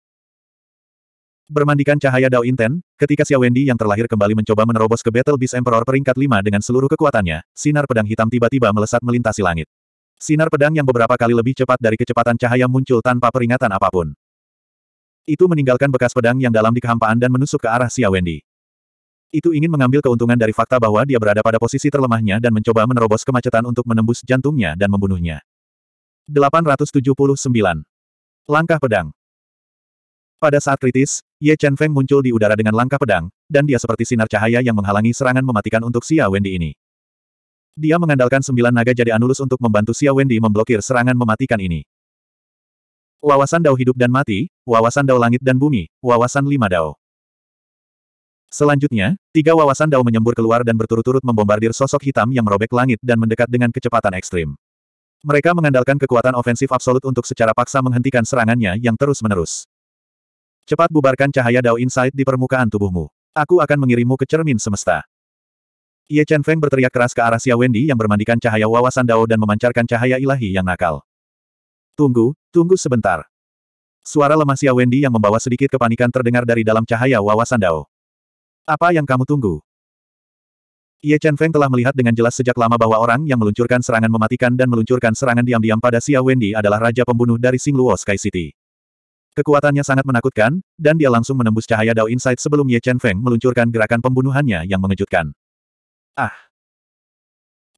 Speaker 1: bermandikan cahaya Dao Inten, ketika Xia Wendy yang terlahir kembali mencoba menerobos ke Battle Beast Emperor peringkat 5 dengan seluruh kekuatannya, sinar pedang hitam tiba-tiba melesat melintasi langit. Sinar pedang yang beberapa kali lebih cepat dari kecepatan cahaya muncul tanpa peringatan apapun. Itu meninggalkan bekas pedang yang dalam di kehampaan dan menusuk ke arah Xia Wendy. Itu ingin mengambil keuntungan dari fakta bahwa dia berada pada posisi terlemahnya dan mencoba menerobos kemacetan untuk menembus jantungnya dan membunuhnya. 879. Langkah pedang. Pada saat kritis, Ye Chen Feng muncul di udara dengan langkah pedang, dan dia seperti sinar cahaya yang menghalangi serangan mematikan untuk Xia Wendy ini. Dia mengandalkan sembilan naga jadi Anulus untuk membantu Xia Wendy memblokir serangan mematikan ini. Wawasan Dao hidup dan mati, wawasan Dao langit dan bumi, wawasan lima Dao. Selanjutnya, tiga wawasan Dao menyembur keluar dan berturut-turut membombardir sosok hitam yang merobek langit dan mendekat dengan kecepatan ekstrim. Mereka mengandalkan kekuatan ofensif absolut untuk secara paksa menghentikan serangannya yang terus-menerus. Cepat bubarkan cahaya Dao Insight di permukaan tubuhmu. Aku akan mengirimmu ke cermin semesta. Ye Chen Feng berteriak keras ke arah Xia Wendy yang bermandikan cahaya wawasan Dao dan memancarkan cahaya ilahi yang nakal. Tunggu, tunggu sebentar. Suara lemah Xia Wendy yang membawa sedikit kepanikan terdengar dari dalam cahaya wawasan Dao. Apa yang kamu tunggu? Ye Chen Feng telah melihat dengan jelas sejak lama bahwa orang yang meluncurkan serangan mematikan dan meluncurkan serangan diam-diam pada Xia Wendy adalah raja pembunuh dari Luo Sky City. Kekuatannya sangat menakutkan, dan dia langsung menembus cahaya Dao Insight sebelum Ye Chen Feng meluncurkan gerakan pembunuhannya yang mengejutkan. Ah!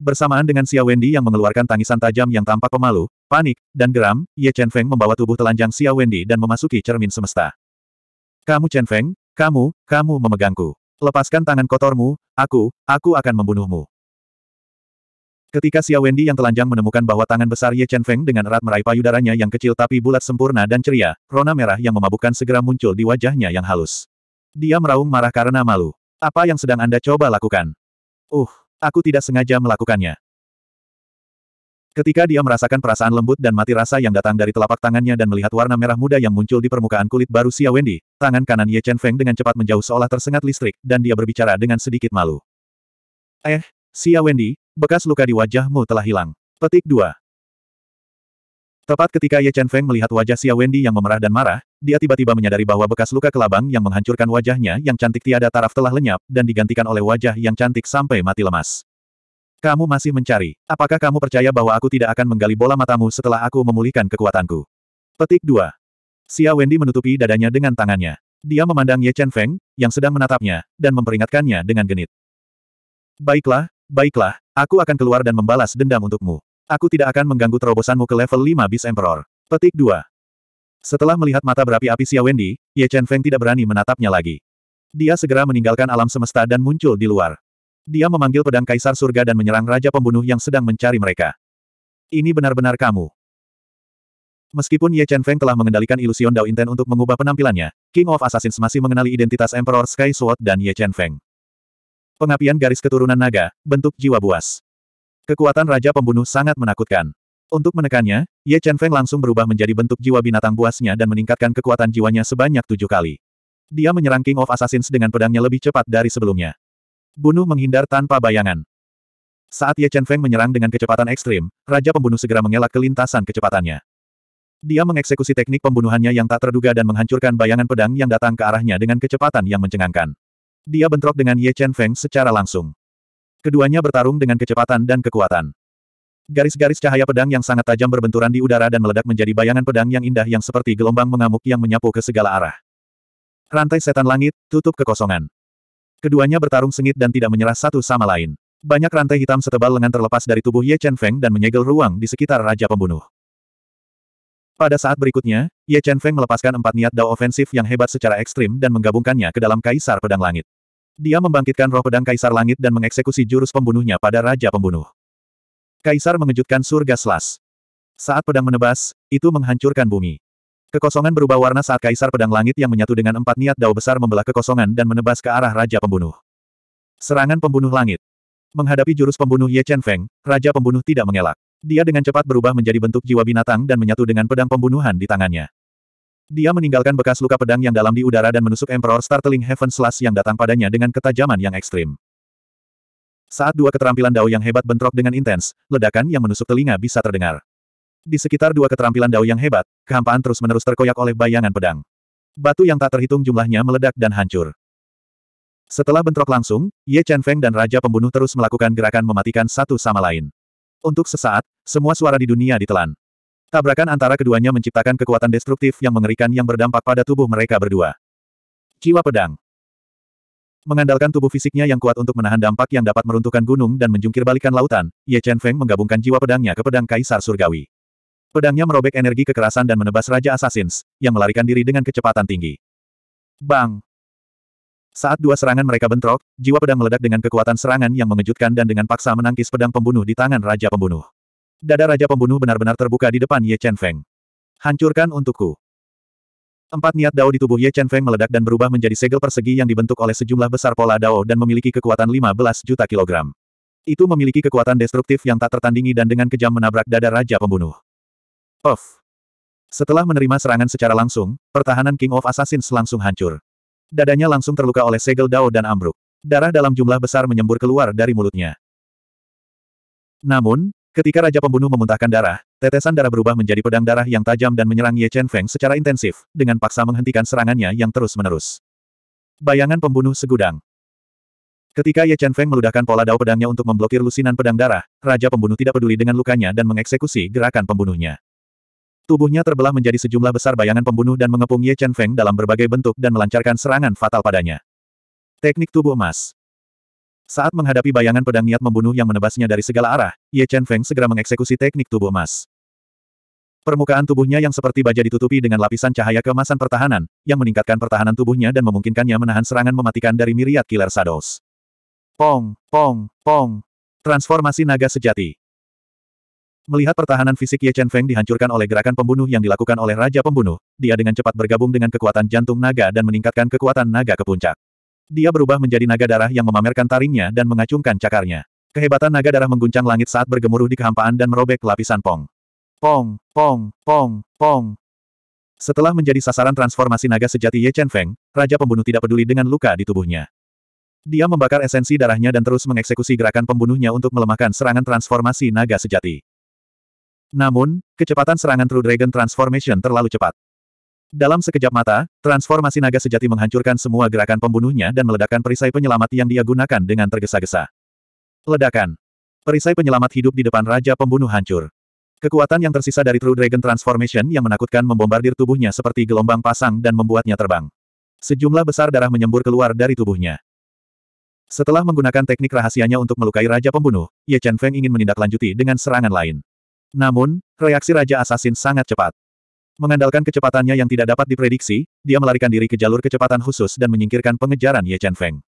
Speaker 1: Bersamaan dengan Xia Wendy yang mengeluarkan tangisan tajam yang tampak pemalu, panik, dan geram, Ye Chen Feng membawa tubuh telanjang Xia Wendy dan memasuki cermin semesta. Kamu Chen Feng, kamu, kamu memegangku. Lepaskan tangan kotormu, aku, aku akan membunuhmu. Ketika Xia Wendy yang telanjang menemukan bahwa tangan besar Ye Chen Feng dengan erat meraih payudaranya yang kecil tapi bulat sempurna dan ceria, rona merah yang memabukkan segera muncul di wajahnya yang halus. Dia meraung marah karena malu. Apa yang sedang Anda coba lakukan? Uh, aku tidak sengaja melakukannya. Ketika dia merasakan perasaan lembut dan mati rasa yang datang dari telapak tangannya dan melihat warna merah muda yang muncul di permukaan kulit baru Xia Wendy, tangan kanan Ye Chen Feng dengan cepat menjauh seolah tersengat listrik, dan dia berbicara dengan sedikit malu. Eh, Xia Wendy, Bekas luka di wajahmu telah hilang. Petik 2. Tepat ketika Ye Chen Feng melihat wajah Xia Wendy yang memerah dan marah, dia tiba-tiba menyadari bahwa bekas luka kelabang yang menghancurkan wajahnya yang cantik tiada taraf telah lenyap dan digantikan oleh wajah yang cantik sampai mati lemas. Kamu masih mencari. Apakah kamu percaya bahwa aku tidak akan menggali bola matamu setelah aku memulihkan kekuatanku? Petik 2. Xia Wendy menutupi dadanya dengan tangannya. Dia memandang Ye Chen Feng, yang sedang menatapnya, dan memperingatkannya dengan genit. Baiklah, Baiklah, aku akan keluar dan membalas dendam untukmu. Aku tidak akan mengganggu terobosanmu ke level 5 bis Emperor. Petik 2. Setelah melihat mata berapi-api Xia Wendy, Ye Chen Feng tidak berani menatapnya lagi. Dia segera meninggalkan alam semesta dan muncul di luar. Dia memanggil pedang kaisar surga dan menyerang raja pembunuh yang sedang mencari mereka. Ini benar-benar kamu. Meskipun Ye Chen Feng telah mengendalikan ilusion Dao Inten untuk mengubah penampilannya, King of Assassins masih mengenali identitas Emperor Sky Sword dan Ye Chen Feng. Pengapian garis keturunan naga, bentuk jiwa buas. Kekuatan Raja Pembunuh sangat menakutkan. Untuk menekannya, Ye Chen Feng langsung berubah menjadi bentuk jiwa binatang buasnya dan meningkatkan kekuatan jiwanya sebanyak tujuh kali. Dia menyerang King of Assassins dengan pedangnya lebih cepat dari sebelumnya. Bunuh menghindar tanpa bayangan. Saat Ye Chen Feng menyerang dengan kecepatan ekstrim, Raja Pembunuh segera mengelak kelintasan kecepatannya. Dia mengeksekusi teknik pembunuhannya yang tak terduga dan menghancurkan bayangan pedang yang datang ke arahnya dengan kecepatan yang mencengangkan. Dia bentrok dengan Ye Chen Feng secara langsung. Keduanya bertarung dengan kecepatan dan kekuatan. Garis-garis cahaya pedang yang sangat tajam berbenturan di udara dan meledak menjadi bayangan pedang yang indah yang seperti gelombang mengamuk yang menyapu ke segala arah. Rantai setan langit, tutup kekosongan. Keduanya bertarung sengit dan tidak menyerah satu sama lain. Banyak rantai hitam setebal lengan terlepas dari tubuh Ye Chen Feng dan menyegel ruang di sekitar Raja Pembunuh. Pada saat berikutnya, Ye Chen Feng melepaskan empat niat dao ofensif yang hebat secara ekstrim dan menggabungkannya ke dalam Kaisar Pedang Langit. Dia membangkitkan roh pedang Kaisar Langit dan mengeksekusi jurus pembunuhnya pada Raja Pembunuh. Kaisar mengejutkan surga Selas. Saat pedang menebas, itu menghancurkan bumi. Kekosongan berubah warna saat Kaisar Pedang Langit yang menyatu dengan empat niat dao besar membelah kekosongan dan menebas ke arah Raja Pembunuh. Serangan Pembunuh Langit. Menghadapi jurus pembunuh Ye Chen Feng, Raja Pembunuh tidak mengelak. Dia dengan cepat berubah menjadi bentuk jiwa binatang dan menyatu dengan pedang pembunuhan di tangannya. Dia meninggalkan bekas luka pedang yang dalam di udara dan menusuk Emperor Startling Heaven Slash yang datang padanya dengan ketajaman yang ekstrim. Saat dua keterampilan Dao yang hebat bentrok dengan intens, ledakan yang menusuk telinga bisa terdengar. Di sekitar dua keterampilan Dao yang hebat, kehampaan terus-menerus terkoyak oleh bayangan pedang. Batu yang tak terhitung jumlahnya meledak dan hancur. Setelah bentrok langsung, Ye Chen Feng dan Raja Pembunuh terus melakukan gerakan mematikan satu sama lain. Untuk sesaat, semua suara di dunia ditelan. Tabrakan antara keduanya menciptakan kekuatan destruktif yang mengerikan yang berdampak pada tubuh mereka berdua. Jiwa pedang. Mengandalkan tubuh fisiknya yang kuat untuk menahan dampak yang dapat meruntuhkan gunung dan menjungkirbalikkan lautan, Ye Chen Feng menggabungkan jiwa pedangnya ke pedang Kaisar Surgawi. Pedangnya merobek energi kekerasan dan menebas Raja Assassins, yang melarikan diri dengan kecepatan tinggi. Bang! Saat dua serangan mereka bentrok, jiwa pedang meledak dengan kekuatan serangan yang mengejutkan dan dengan paksa menangkis pedang pembunuh di tangan Raja Pembunuh. Dada Raja Pembunuh benar-benar terbuka di depan Ye Chen Feng. Hancurkan untukku. Empat niat Dao di tubuh Ye Chen Feng meledak dan berubah menjadi segel persegi yang dibentuk oleh sejumlah besar pola Dao dan memiliki kekuatan 15 juta kilogram. Itu memiliki kekuatan destruktif yang tak tertandingi dan dengan kejam menabrak dada Raja Pembunuh. Of. Setelah menerima serangan secara langsung, pertahanan King of Assassins langsung hancur. Dadanya langsung terluka oleh segel Dao dan ambruk. Darah dalam jumlah besar menyembur keluar dari mulutnya. Namun, Ketika Raja Pembunuh memuntahkan darah, tetesan darah berubah menjadi pedang darah yang tajam dan menyerang Ye Chen Feng secara intensif, dengan paksa menghentikan serangannya yang terus-menerus. Bayangan pembunuh segudang. Ketika Ye Chen Feng meludahkan pola dao pedangnya untuk memblokir lusinan pedang darah, Raja Pembunuh tidak peduli dengan lukanya dan mengeksekusi gerakan pembunuhnya. Tubuhnya terbelah menjadi sejumlah besar bayangan pembunuh dan mengepung Ye Chen Feng dalam berbagai bentuk dan melancarkan serangan fatal padanya. Teknik tubuh emas saat menghadapi bayangan pedang niat membunuh yang menebasnya dari segala arah, Ye Chen Feng segera mengeksekusi teknik tubuh emas. Permukaan tubuhnya yang seperti baja ditutupi dengan lapisan cahaya keemasan pertahanan, yang meningkatkan pertahanan tubuhnya dan memungkinkannya menahan serangan mematikan dari miriat killer shadows. Pong, pong, pong. Transformasi naga sejati. Melihat pertahanan fisik Ye Chen Feng dihancurkan oleh gerakan pembunuh yang dilakukan oleh Raja Pembunuh, dia dengan cepat bergabung dengan kekuatan jantung naga dan meningkatkan kekuatan naga ke puncak. Dia berubah menjadi naga darah yang memamerkan taringnya dan mengacungkan cakarnya. Kehebatan naga darah mengguncang langit saat bergemuruh di kehampaan dan merobek lapisan pong. Pong, pong, pong, pong. Setelah menjadi sasaran transformasi naga sejati Ye Chen Feng, Raja Pembunuh tidak peduli dengan luka di tubuhnya. Dia membakar esensi darahnya dan terus mengeksekusi gerakan pembunuhnya untuk melemahkan serangan transformasi naga sejati. Namun, kecepatan serangan True Dragon Transformation terlalu cepat. Dalam sekejap mata, transformasi naga sejati menghancurkan semua gerakan pembunuhnya dan meledakkan perisai penyelamat yang dia gunakan dengan tergesa-gesa. Ledakan. Perisai penyelamat hidup di depan Raja Pembunuh hancur. Kekuatan yang tersisa dari True Dragon Transformation yang menakutkan membombardir tubuhnya seperti gelombang pasang dan membuatnya terbang. Sejumlah besar darah menyembur keluar dari tubuhnya. Setelah menggunakan teknik rahasianya untuk melukai Raja Pembunuh, Ye Chen Feng ingin menindaklanjuti dengan serangan lain. Namun, reaksi Raja Asasin sangat cepat. Mengandalkan kecepatannya yang tidak dapat diprediksi, dia melarikan diri ke jalur kecepatan khusus dan menyingkirkan pengejaran Ye Chen Feng.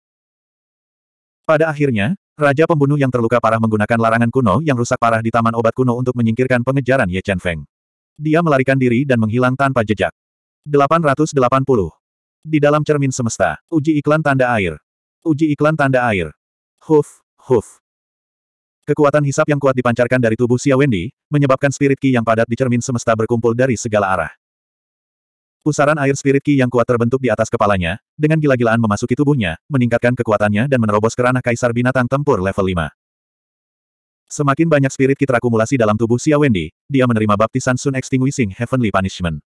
Speaker 1: Pada akhirnya, Raja pembunuh yang terluka parah menggunakan larangan kuno yang rusak parah di Taman Obat Kuno untuk menyingkirkan pengejaran Ye Chen Feng. Dia melarikan diri dan menghilang tanpa jejak. 880. Di dalam cermin semesta, uji iklan tanda air. Uji iklan tanda air. Huf, huf. Kekuatan hisap yang kuat dipancarkan dari tubuh Xia Wendy, menyebabkan spirit ki yang padat di cermin semesta berkumpul dari segala arah. Pusaran air spirit ki yang kuat terbentuk di atas kepalanya, dengan gila-gilaan memasuki tubuhnya, meningkatkan kekuatannya dan menerobos kerana kaisar binatang tempur level 5. Semakin banyak spirit ki terakumulasi dalam tubuh Xia Wendy, dia menerima baptisan Sun Extinguishing Heavenly Punishment.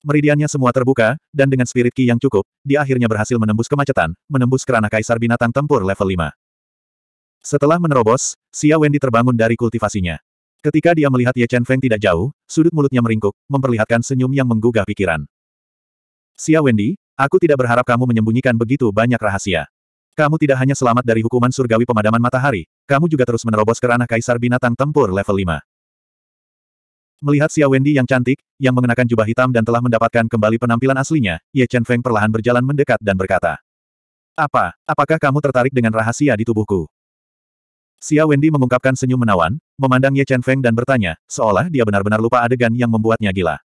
Speaker 1: Meridiannya semua terbuka, dan dengan spirit ki yang cukup, dia akhirnya berhasil menembus kemacetan, menembus kerana kaisar binatang tempur level 5. Setelah menerobos, Xia Wendy terbangun dari kultivasinya. Ketika dia melihat Ye Chen Feng tidak jauh, sudut mulutnya meringkuk, memperlihatkan senyum yang menggugah pikiran. Xia Wendy, aku tidak berharap kamu menyembunyikan begitu banyak rahasia. Kamu tidak hanya selamat dari hukuman surgawi pemadaman matahari, kamu juga terus menerobos ke ranah kaisar binatang tempur level 5. Melihat Xia Wendy yang cantik, yang mengenakan jubah hitam dan telah mendapatkan kembali penampilan aslinya, Ye Chen Feng perlahan berjalan mendekat dan berkata, Apa, apakah kamu tertarik dengan rahasia di tubuhku? Xia Wendy mengungkapkan senyum menawan, memandang Ye Chen Feng dan bertanya, seolah dia benar-benar lupa adegan yang membuatnya gila.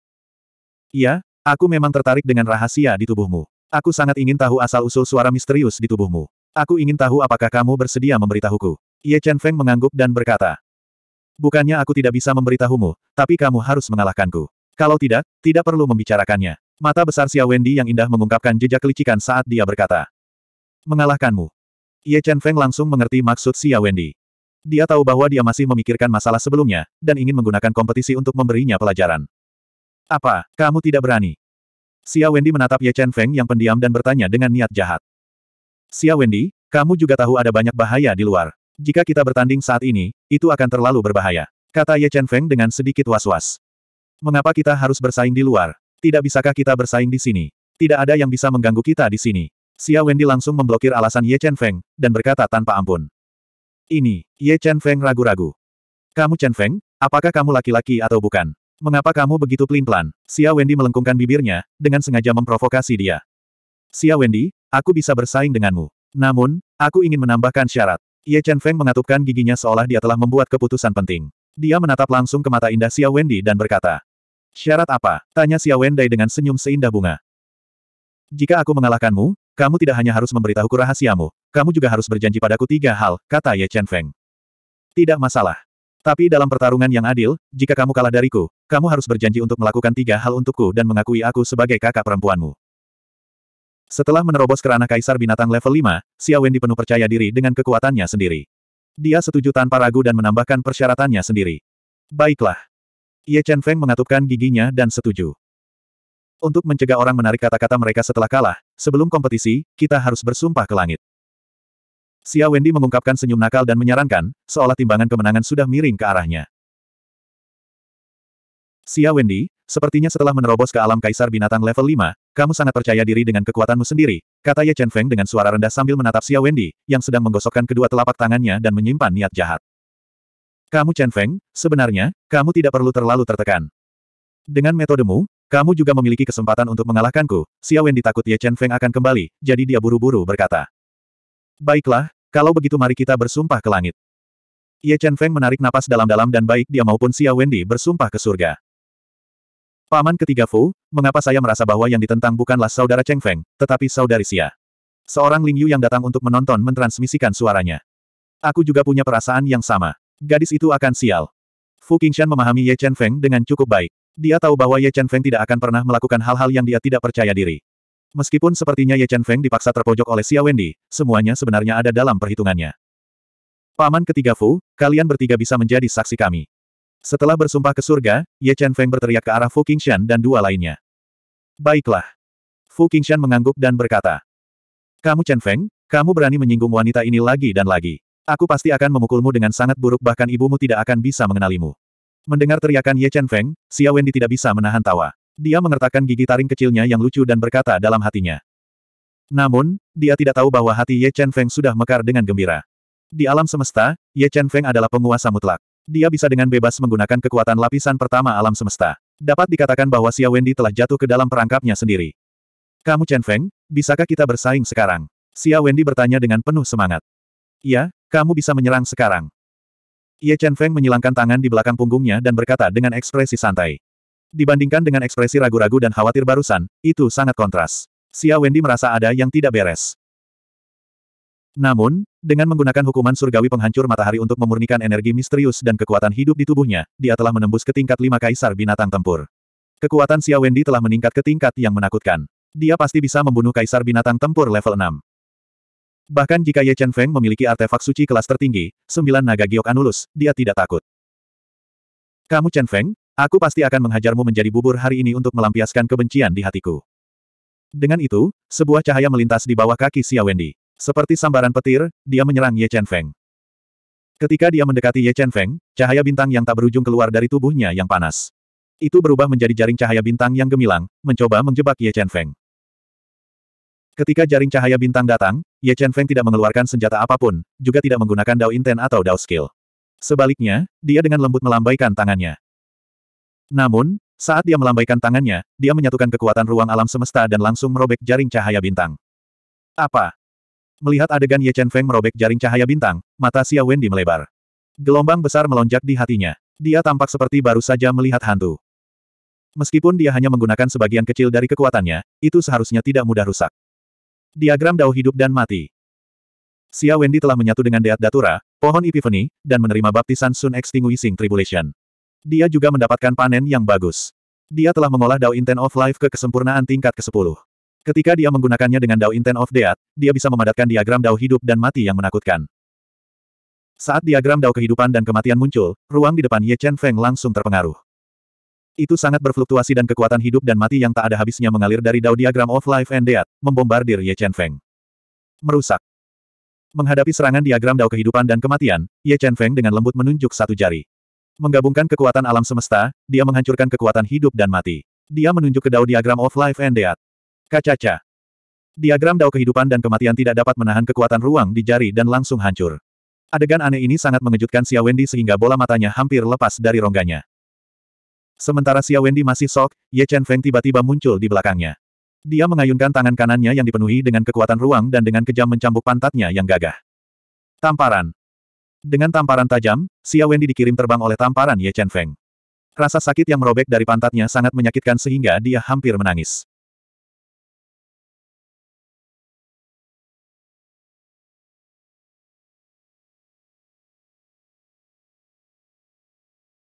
Speaker 1: Iya, aku memang tertarik dengan rahasia di tubuhmu. Aku sangat ingin tahu asal-usul suara misterius di tubuhmu. Aku ingin tahu apakah kamu bersedia memberitahuku. Ye Chen Feng mengangguk dan berkata, Bukannya aku tidak bisa memberitahumu, tapi kamu harus mengalahkanku. Kalau tidak, tidak perlu membicarakannya. Mata besar Xia Wendy yang indah mengungkapkan jejak licikan saat dia berkata, Mengalahkanmu. Ye Chen Feng langsung mengerti maksud Xia Wendy. Dia tahu bahwa dia masih memikirkan masalah sebelumnya, dan ingin menggunakan kompetisi untuk memberinya pelajaran. Apa, kamu tidak berani? Xia Wendy menatap Ye Chen Feng yang pendiam dan bertanya dengan niat jahat. Xia Wendy, kamu juga tahu ada banyak bahaya di luar. Jika kita bertanding saat ini, itu akan terlalu berbahaya. Kata Ye Chen Feng dengan sedikit was-was. Mengapa kita harus bersaing di luar? Tidak bisakah kita bersaing di sini? Tidak ada yang bisa mengganggu kita di sini. Xia Wendy langsung memblokir alasan Ye Chen Feng, dan berkata tanpa ampun. Ini, Ye Chen Feng ragu-ragu. Kamu Chen Feng, apakah kamu laki-laki atau bukan? Mengapa kamu begitu pelin-pelan? Xia Wendy melengkungkan bibirnya, dengan sengaja memprovokasi dia. Xia Wendy, aku bisa bersaing denganmu. Namun, aku ingin menambahkan syarat. Ye Chen Feng mengatupkan giginya seolah dia telah membuat keputusan penting. Dia menatap langsung ke mata indah Xia Wendy dan berkata, Syarat apa? Tanya Xia Wendy dengan senyum seindah bunga. Jika aku mengalahkanmu, kamu tidak hanya harus memberitahuku rahasiamu, kamu juga harus berjanji padaku tiga hal, kata Ye Chen Feng. Tidak masalah. Tapi dalam pertarungan yang adil, jika kamu kalah dariku, kamu harus berjanji untuk melakukan tiga hal untukku dan mengakui aku sebagai kakak perempuanmu. Setelah menerobos kerana Kaisar Binatang level 5, Xia Wen dipenuh percaya diri dengan kekuatannya sendiri. Dia setuju tanpa ragu dan menambahkan persyaratannya sendiri. Baiklah. Ye Chen Feng mengatupkan giginya dan setuju. Untuk mencegah orang menarik kata-kata mereka setelah kalah, sebelum kompetisi, kita harus bersumpah ke langit. Xia Wendy mengungkapkan senyum nakal dan menyarankan, seolah timbangan kemenangan sudah miring ke arahnya. Xia Wendy, sepertinya setelah menerobos ke alam kaisar binatang level 5, kamu sangat percaya diri dengan kekuatanmu sendiri, kata Ye Chen Feng dengan suara rendah sambil menatap Xia Wendy, yang sedang menggosokkan kedua telapak tangannya dan menyimpan niat jahat. Kamu Chen Feng, sebenarnya, kamu tidak perlu terlalu tertekan. Dengan metodemu, kamu juga memiliki kesempatan untuk mengalahkanku, Xiao Wen ditakut Ye Chen Feng akan kembali, jadi dia buru-buru berkata. Baiklah, kalau begitu mari kita bersumpah ke langit. Ye Chen Feng menarik napas dalam-dalam dan baik dia maupun Xiao Wendi bersumpah ke surga. Paman ketiga Fu, mengapa saya merasa bahwa yang ditentang bukanlah saudara Cheng Feng, tetapi saudari Xia? Seorang Ling Yu yang datang untuk menonton mentransmisikan suaranya. Aku juga punya perasaan yang sama. Gadis itu akan sial. Fu Qingshan memahami Ye Chen Feng dengan cukup baik. Dia tahu bahwa Ye Chen Feng tidak akan pernah melakukan hal-hal yang dia tidak percaya diri. Meskipun sepertinya Ye Chen Feng dipaksa terpojok oleh Xia Wendy, semuanya sebenarnya ada dalam perhitungannya. Paman ketiga Fu, kalian bertiga bisa menjadi saksi kami. Setelah bersumpah ke surga, Ye Chen Feng berteriak ke arah Fu Qingshan dan dua lainnya. Baiklah. Fu Qingshan mengangguk dan berkata. Kamu Chen Feng, kamu berani menyinggung wanita ini lagi dan lagi. Aku pasti akan memukulmu dengan sangat buruk bahkan ibumu tidak akan bisa mengenalimu. Mendengar teriakan Ye Chen Feng, Xia Wendy tidak bisa menahan tawa. Dia mengertakkan gigi taring kecilnya yang lucu dan berkata dalam hatinya. Namun, dia tidak tahu bahwa hati Ye Chen Feng sudah mekar dengan gembira. Di alam semesta, Ye Chen Feng adalah penguasa mutlak. Dia bisa dengan bebas menggunakan kekuatan lapisan pertama alam semesta. Dapat dikatakan bahwa Xia Wendy telah jatuh ke dalam perangkapnya sendiri. Kamu Chen Feng, bisakah kita bersaing sekarang? Xia Wendy bertanya dengan penuh semangat. Iya, kamu bisa menyerang sekarang. Ye Chen Feng menyilangkan tangan di belakang punggungnya dan berkata dengan ekspresi santai. Dibandingkan dengan ekspresi ragu-ragu dan khawatir barusan, itu sangat kontras. Xia Wendy merasa ada yang tidak beres. Namun, dengan menggunakan hukuman surgawi penghancur matahari untuk memurnikan energi misterius dan kekuatan hidup di tubuhnya, dia telah menembus ke tingkat lima kaisar binatang tempur. Kekuatan Xia Wendy telah meningkat ke tingkat yang menakutkan. Dia pasti bisa membunuh kaisar binatang tempur level 6. Bahkan jika Ye Chen Feng memiliki artefak suci kelas tertinggi, sembilan naga giok anulus, dia tidak takut. Kamu Chen Feng, aku pasti akan menghajarmu menjadi bubur hari ini untuk melampiaskan kebencian di hatiku. Dengan itu, sebuah cahaya melintas di bawah kaki Xia Wendy. Seperti sambaran petir, dia menyerang Ye Chen Feng. Ketika dia mendekati Ye Chen Feng, cahaya bintang yang tak berujung keluar dari tubuhnya yang panas. Itu berubah menjadi jaring cahaya bintang yang gemilang, mencoba menjebak Ye Chen Feng. Ketika jaring cahaya bintang datang, Ye Chen Feng tidak mengeluarkan senjata apapun, juga tidak menggunakan Dao Inten atau Dao Skill. Sebaliknya, dia dengan lembut melambaikan tangannya. Namun, saat dia melambaikan tangannya, dia menyatukan kekuatan ruang alam semesta dan langsung merobek jaring cahaya bintang. Apa? Melihat adegan Ye Chen Feng merobek jaring cahaya bintang, mata Xia Wendy melebar. Gelombang besar melonjak di hatinya. Dia tampak seperti baru saja melihat hantu. Meskipun dia hanya menggunakan sebagian kecil dari kekuatannya, itu seharusnya tidak mudah rusak. Diagram Dao hidup dan mati. Xia Wendy telah menyatu dengan Deat Datura, pohon Epiphany, dan menerima baptisan Sun Extinguishing Tribulation. Dia juga mendapatkan panen yang bagus. Dia telah mengolah Dao Intent of Life ke kesempurnaan tingkat ke-10. Ketika dia menggunakannya dengan Dao Intent of Deat, dia bisa memadatkan diagram Dao hidup dan mati yang menakutkan. Saat diagram Dao kehidupan dan kematian muncul, ruang di depan Ye Chen Feng langsung terpengaruh. Itu sangat berfluktuasi dan kekuatan hidup dan mati yang tak ada habisnya mengalir dari Dao Diagram of Life and Death, membombardir Ye Chen Feng. Merusak. Menghadapi serangan diagram Dao kehidupan dan kematian, Ye Chen Feng dengan lembut menunjuk satu jari. Menggabungkan kekuatan alam semesta, dia menghancurkan kekuatan hidup dan mati. Dia menunjuk ke Dao Diagram of Life and Death. Kacaca. Diagram Dao kehidupan dan kematian tidak dapat menahan kekuatan ruang di jari dan langsung hancur. Adegan aneh ini sangat mengejutkan Xia Wendy sehingga bola matanya hampir lepas dari rongganya. Sementara Xia Wendy masih sok, Ye Chen Feng tiba-tiba muncul di belakangnya. Dia mengayunkan tangan kanannya yang dipenuhi dengan kekuatan ruang dan dengan kejam mencambuk pantatnya yang gagah. Tamparan. Dengan tamparan tajam, Xia Wendy dikirim terbang oleh tamparan Ye Chen Feng. Rasa sakit yang merobek dari pantatnya sangat menyakitkan sehingga dia hampir menangis.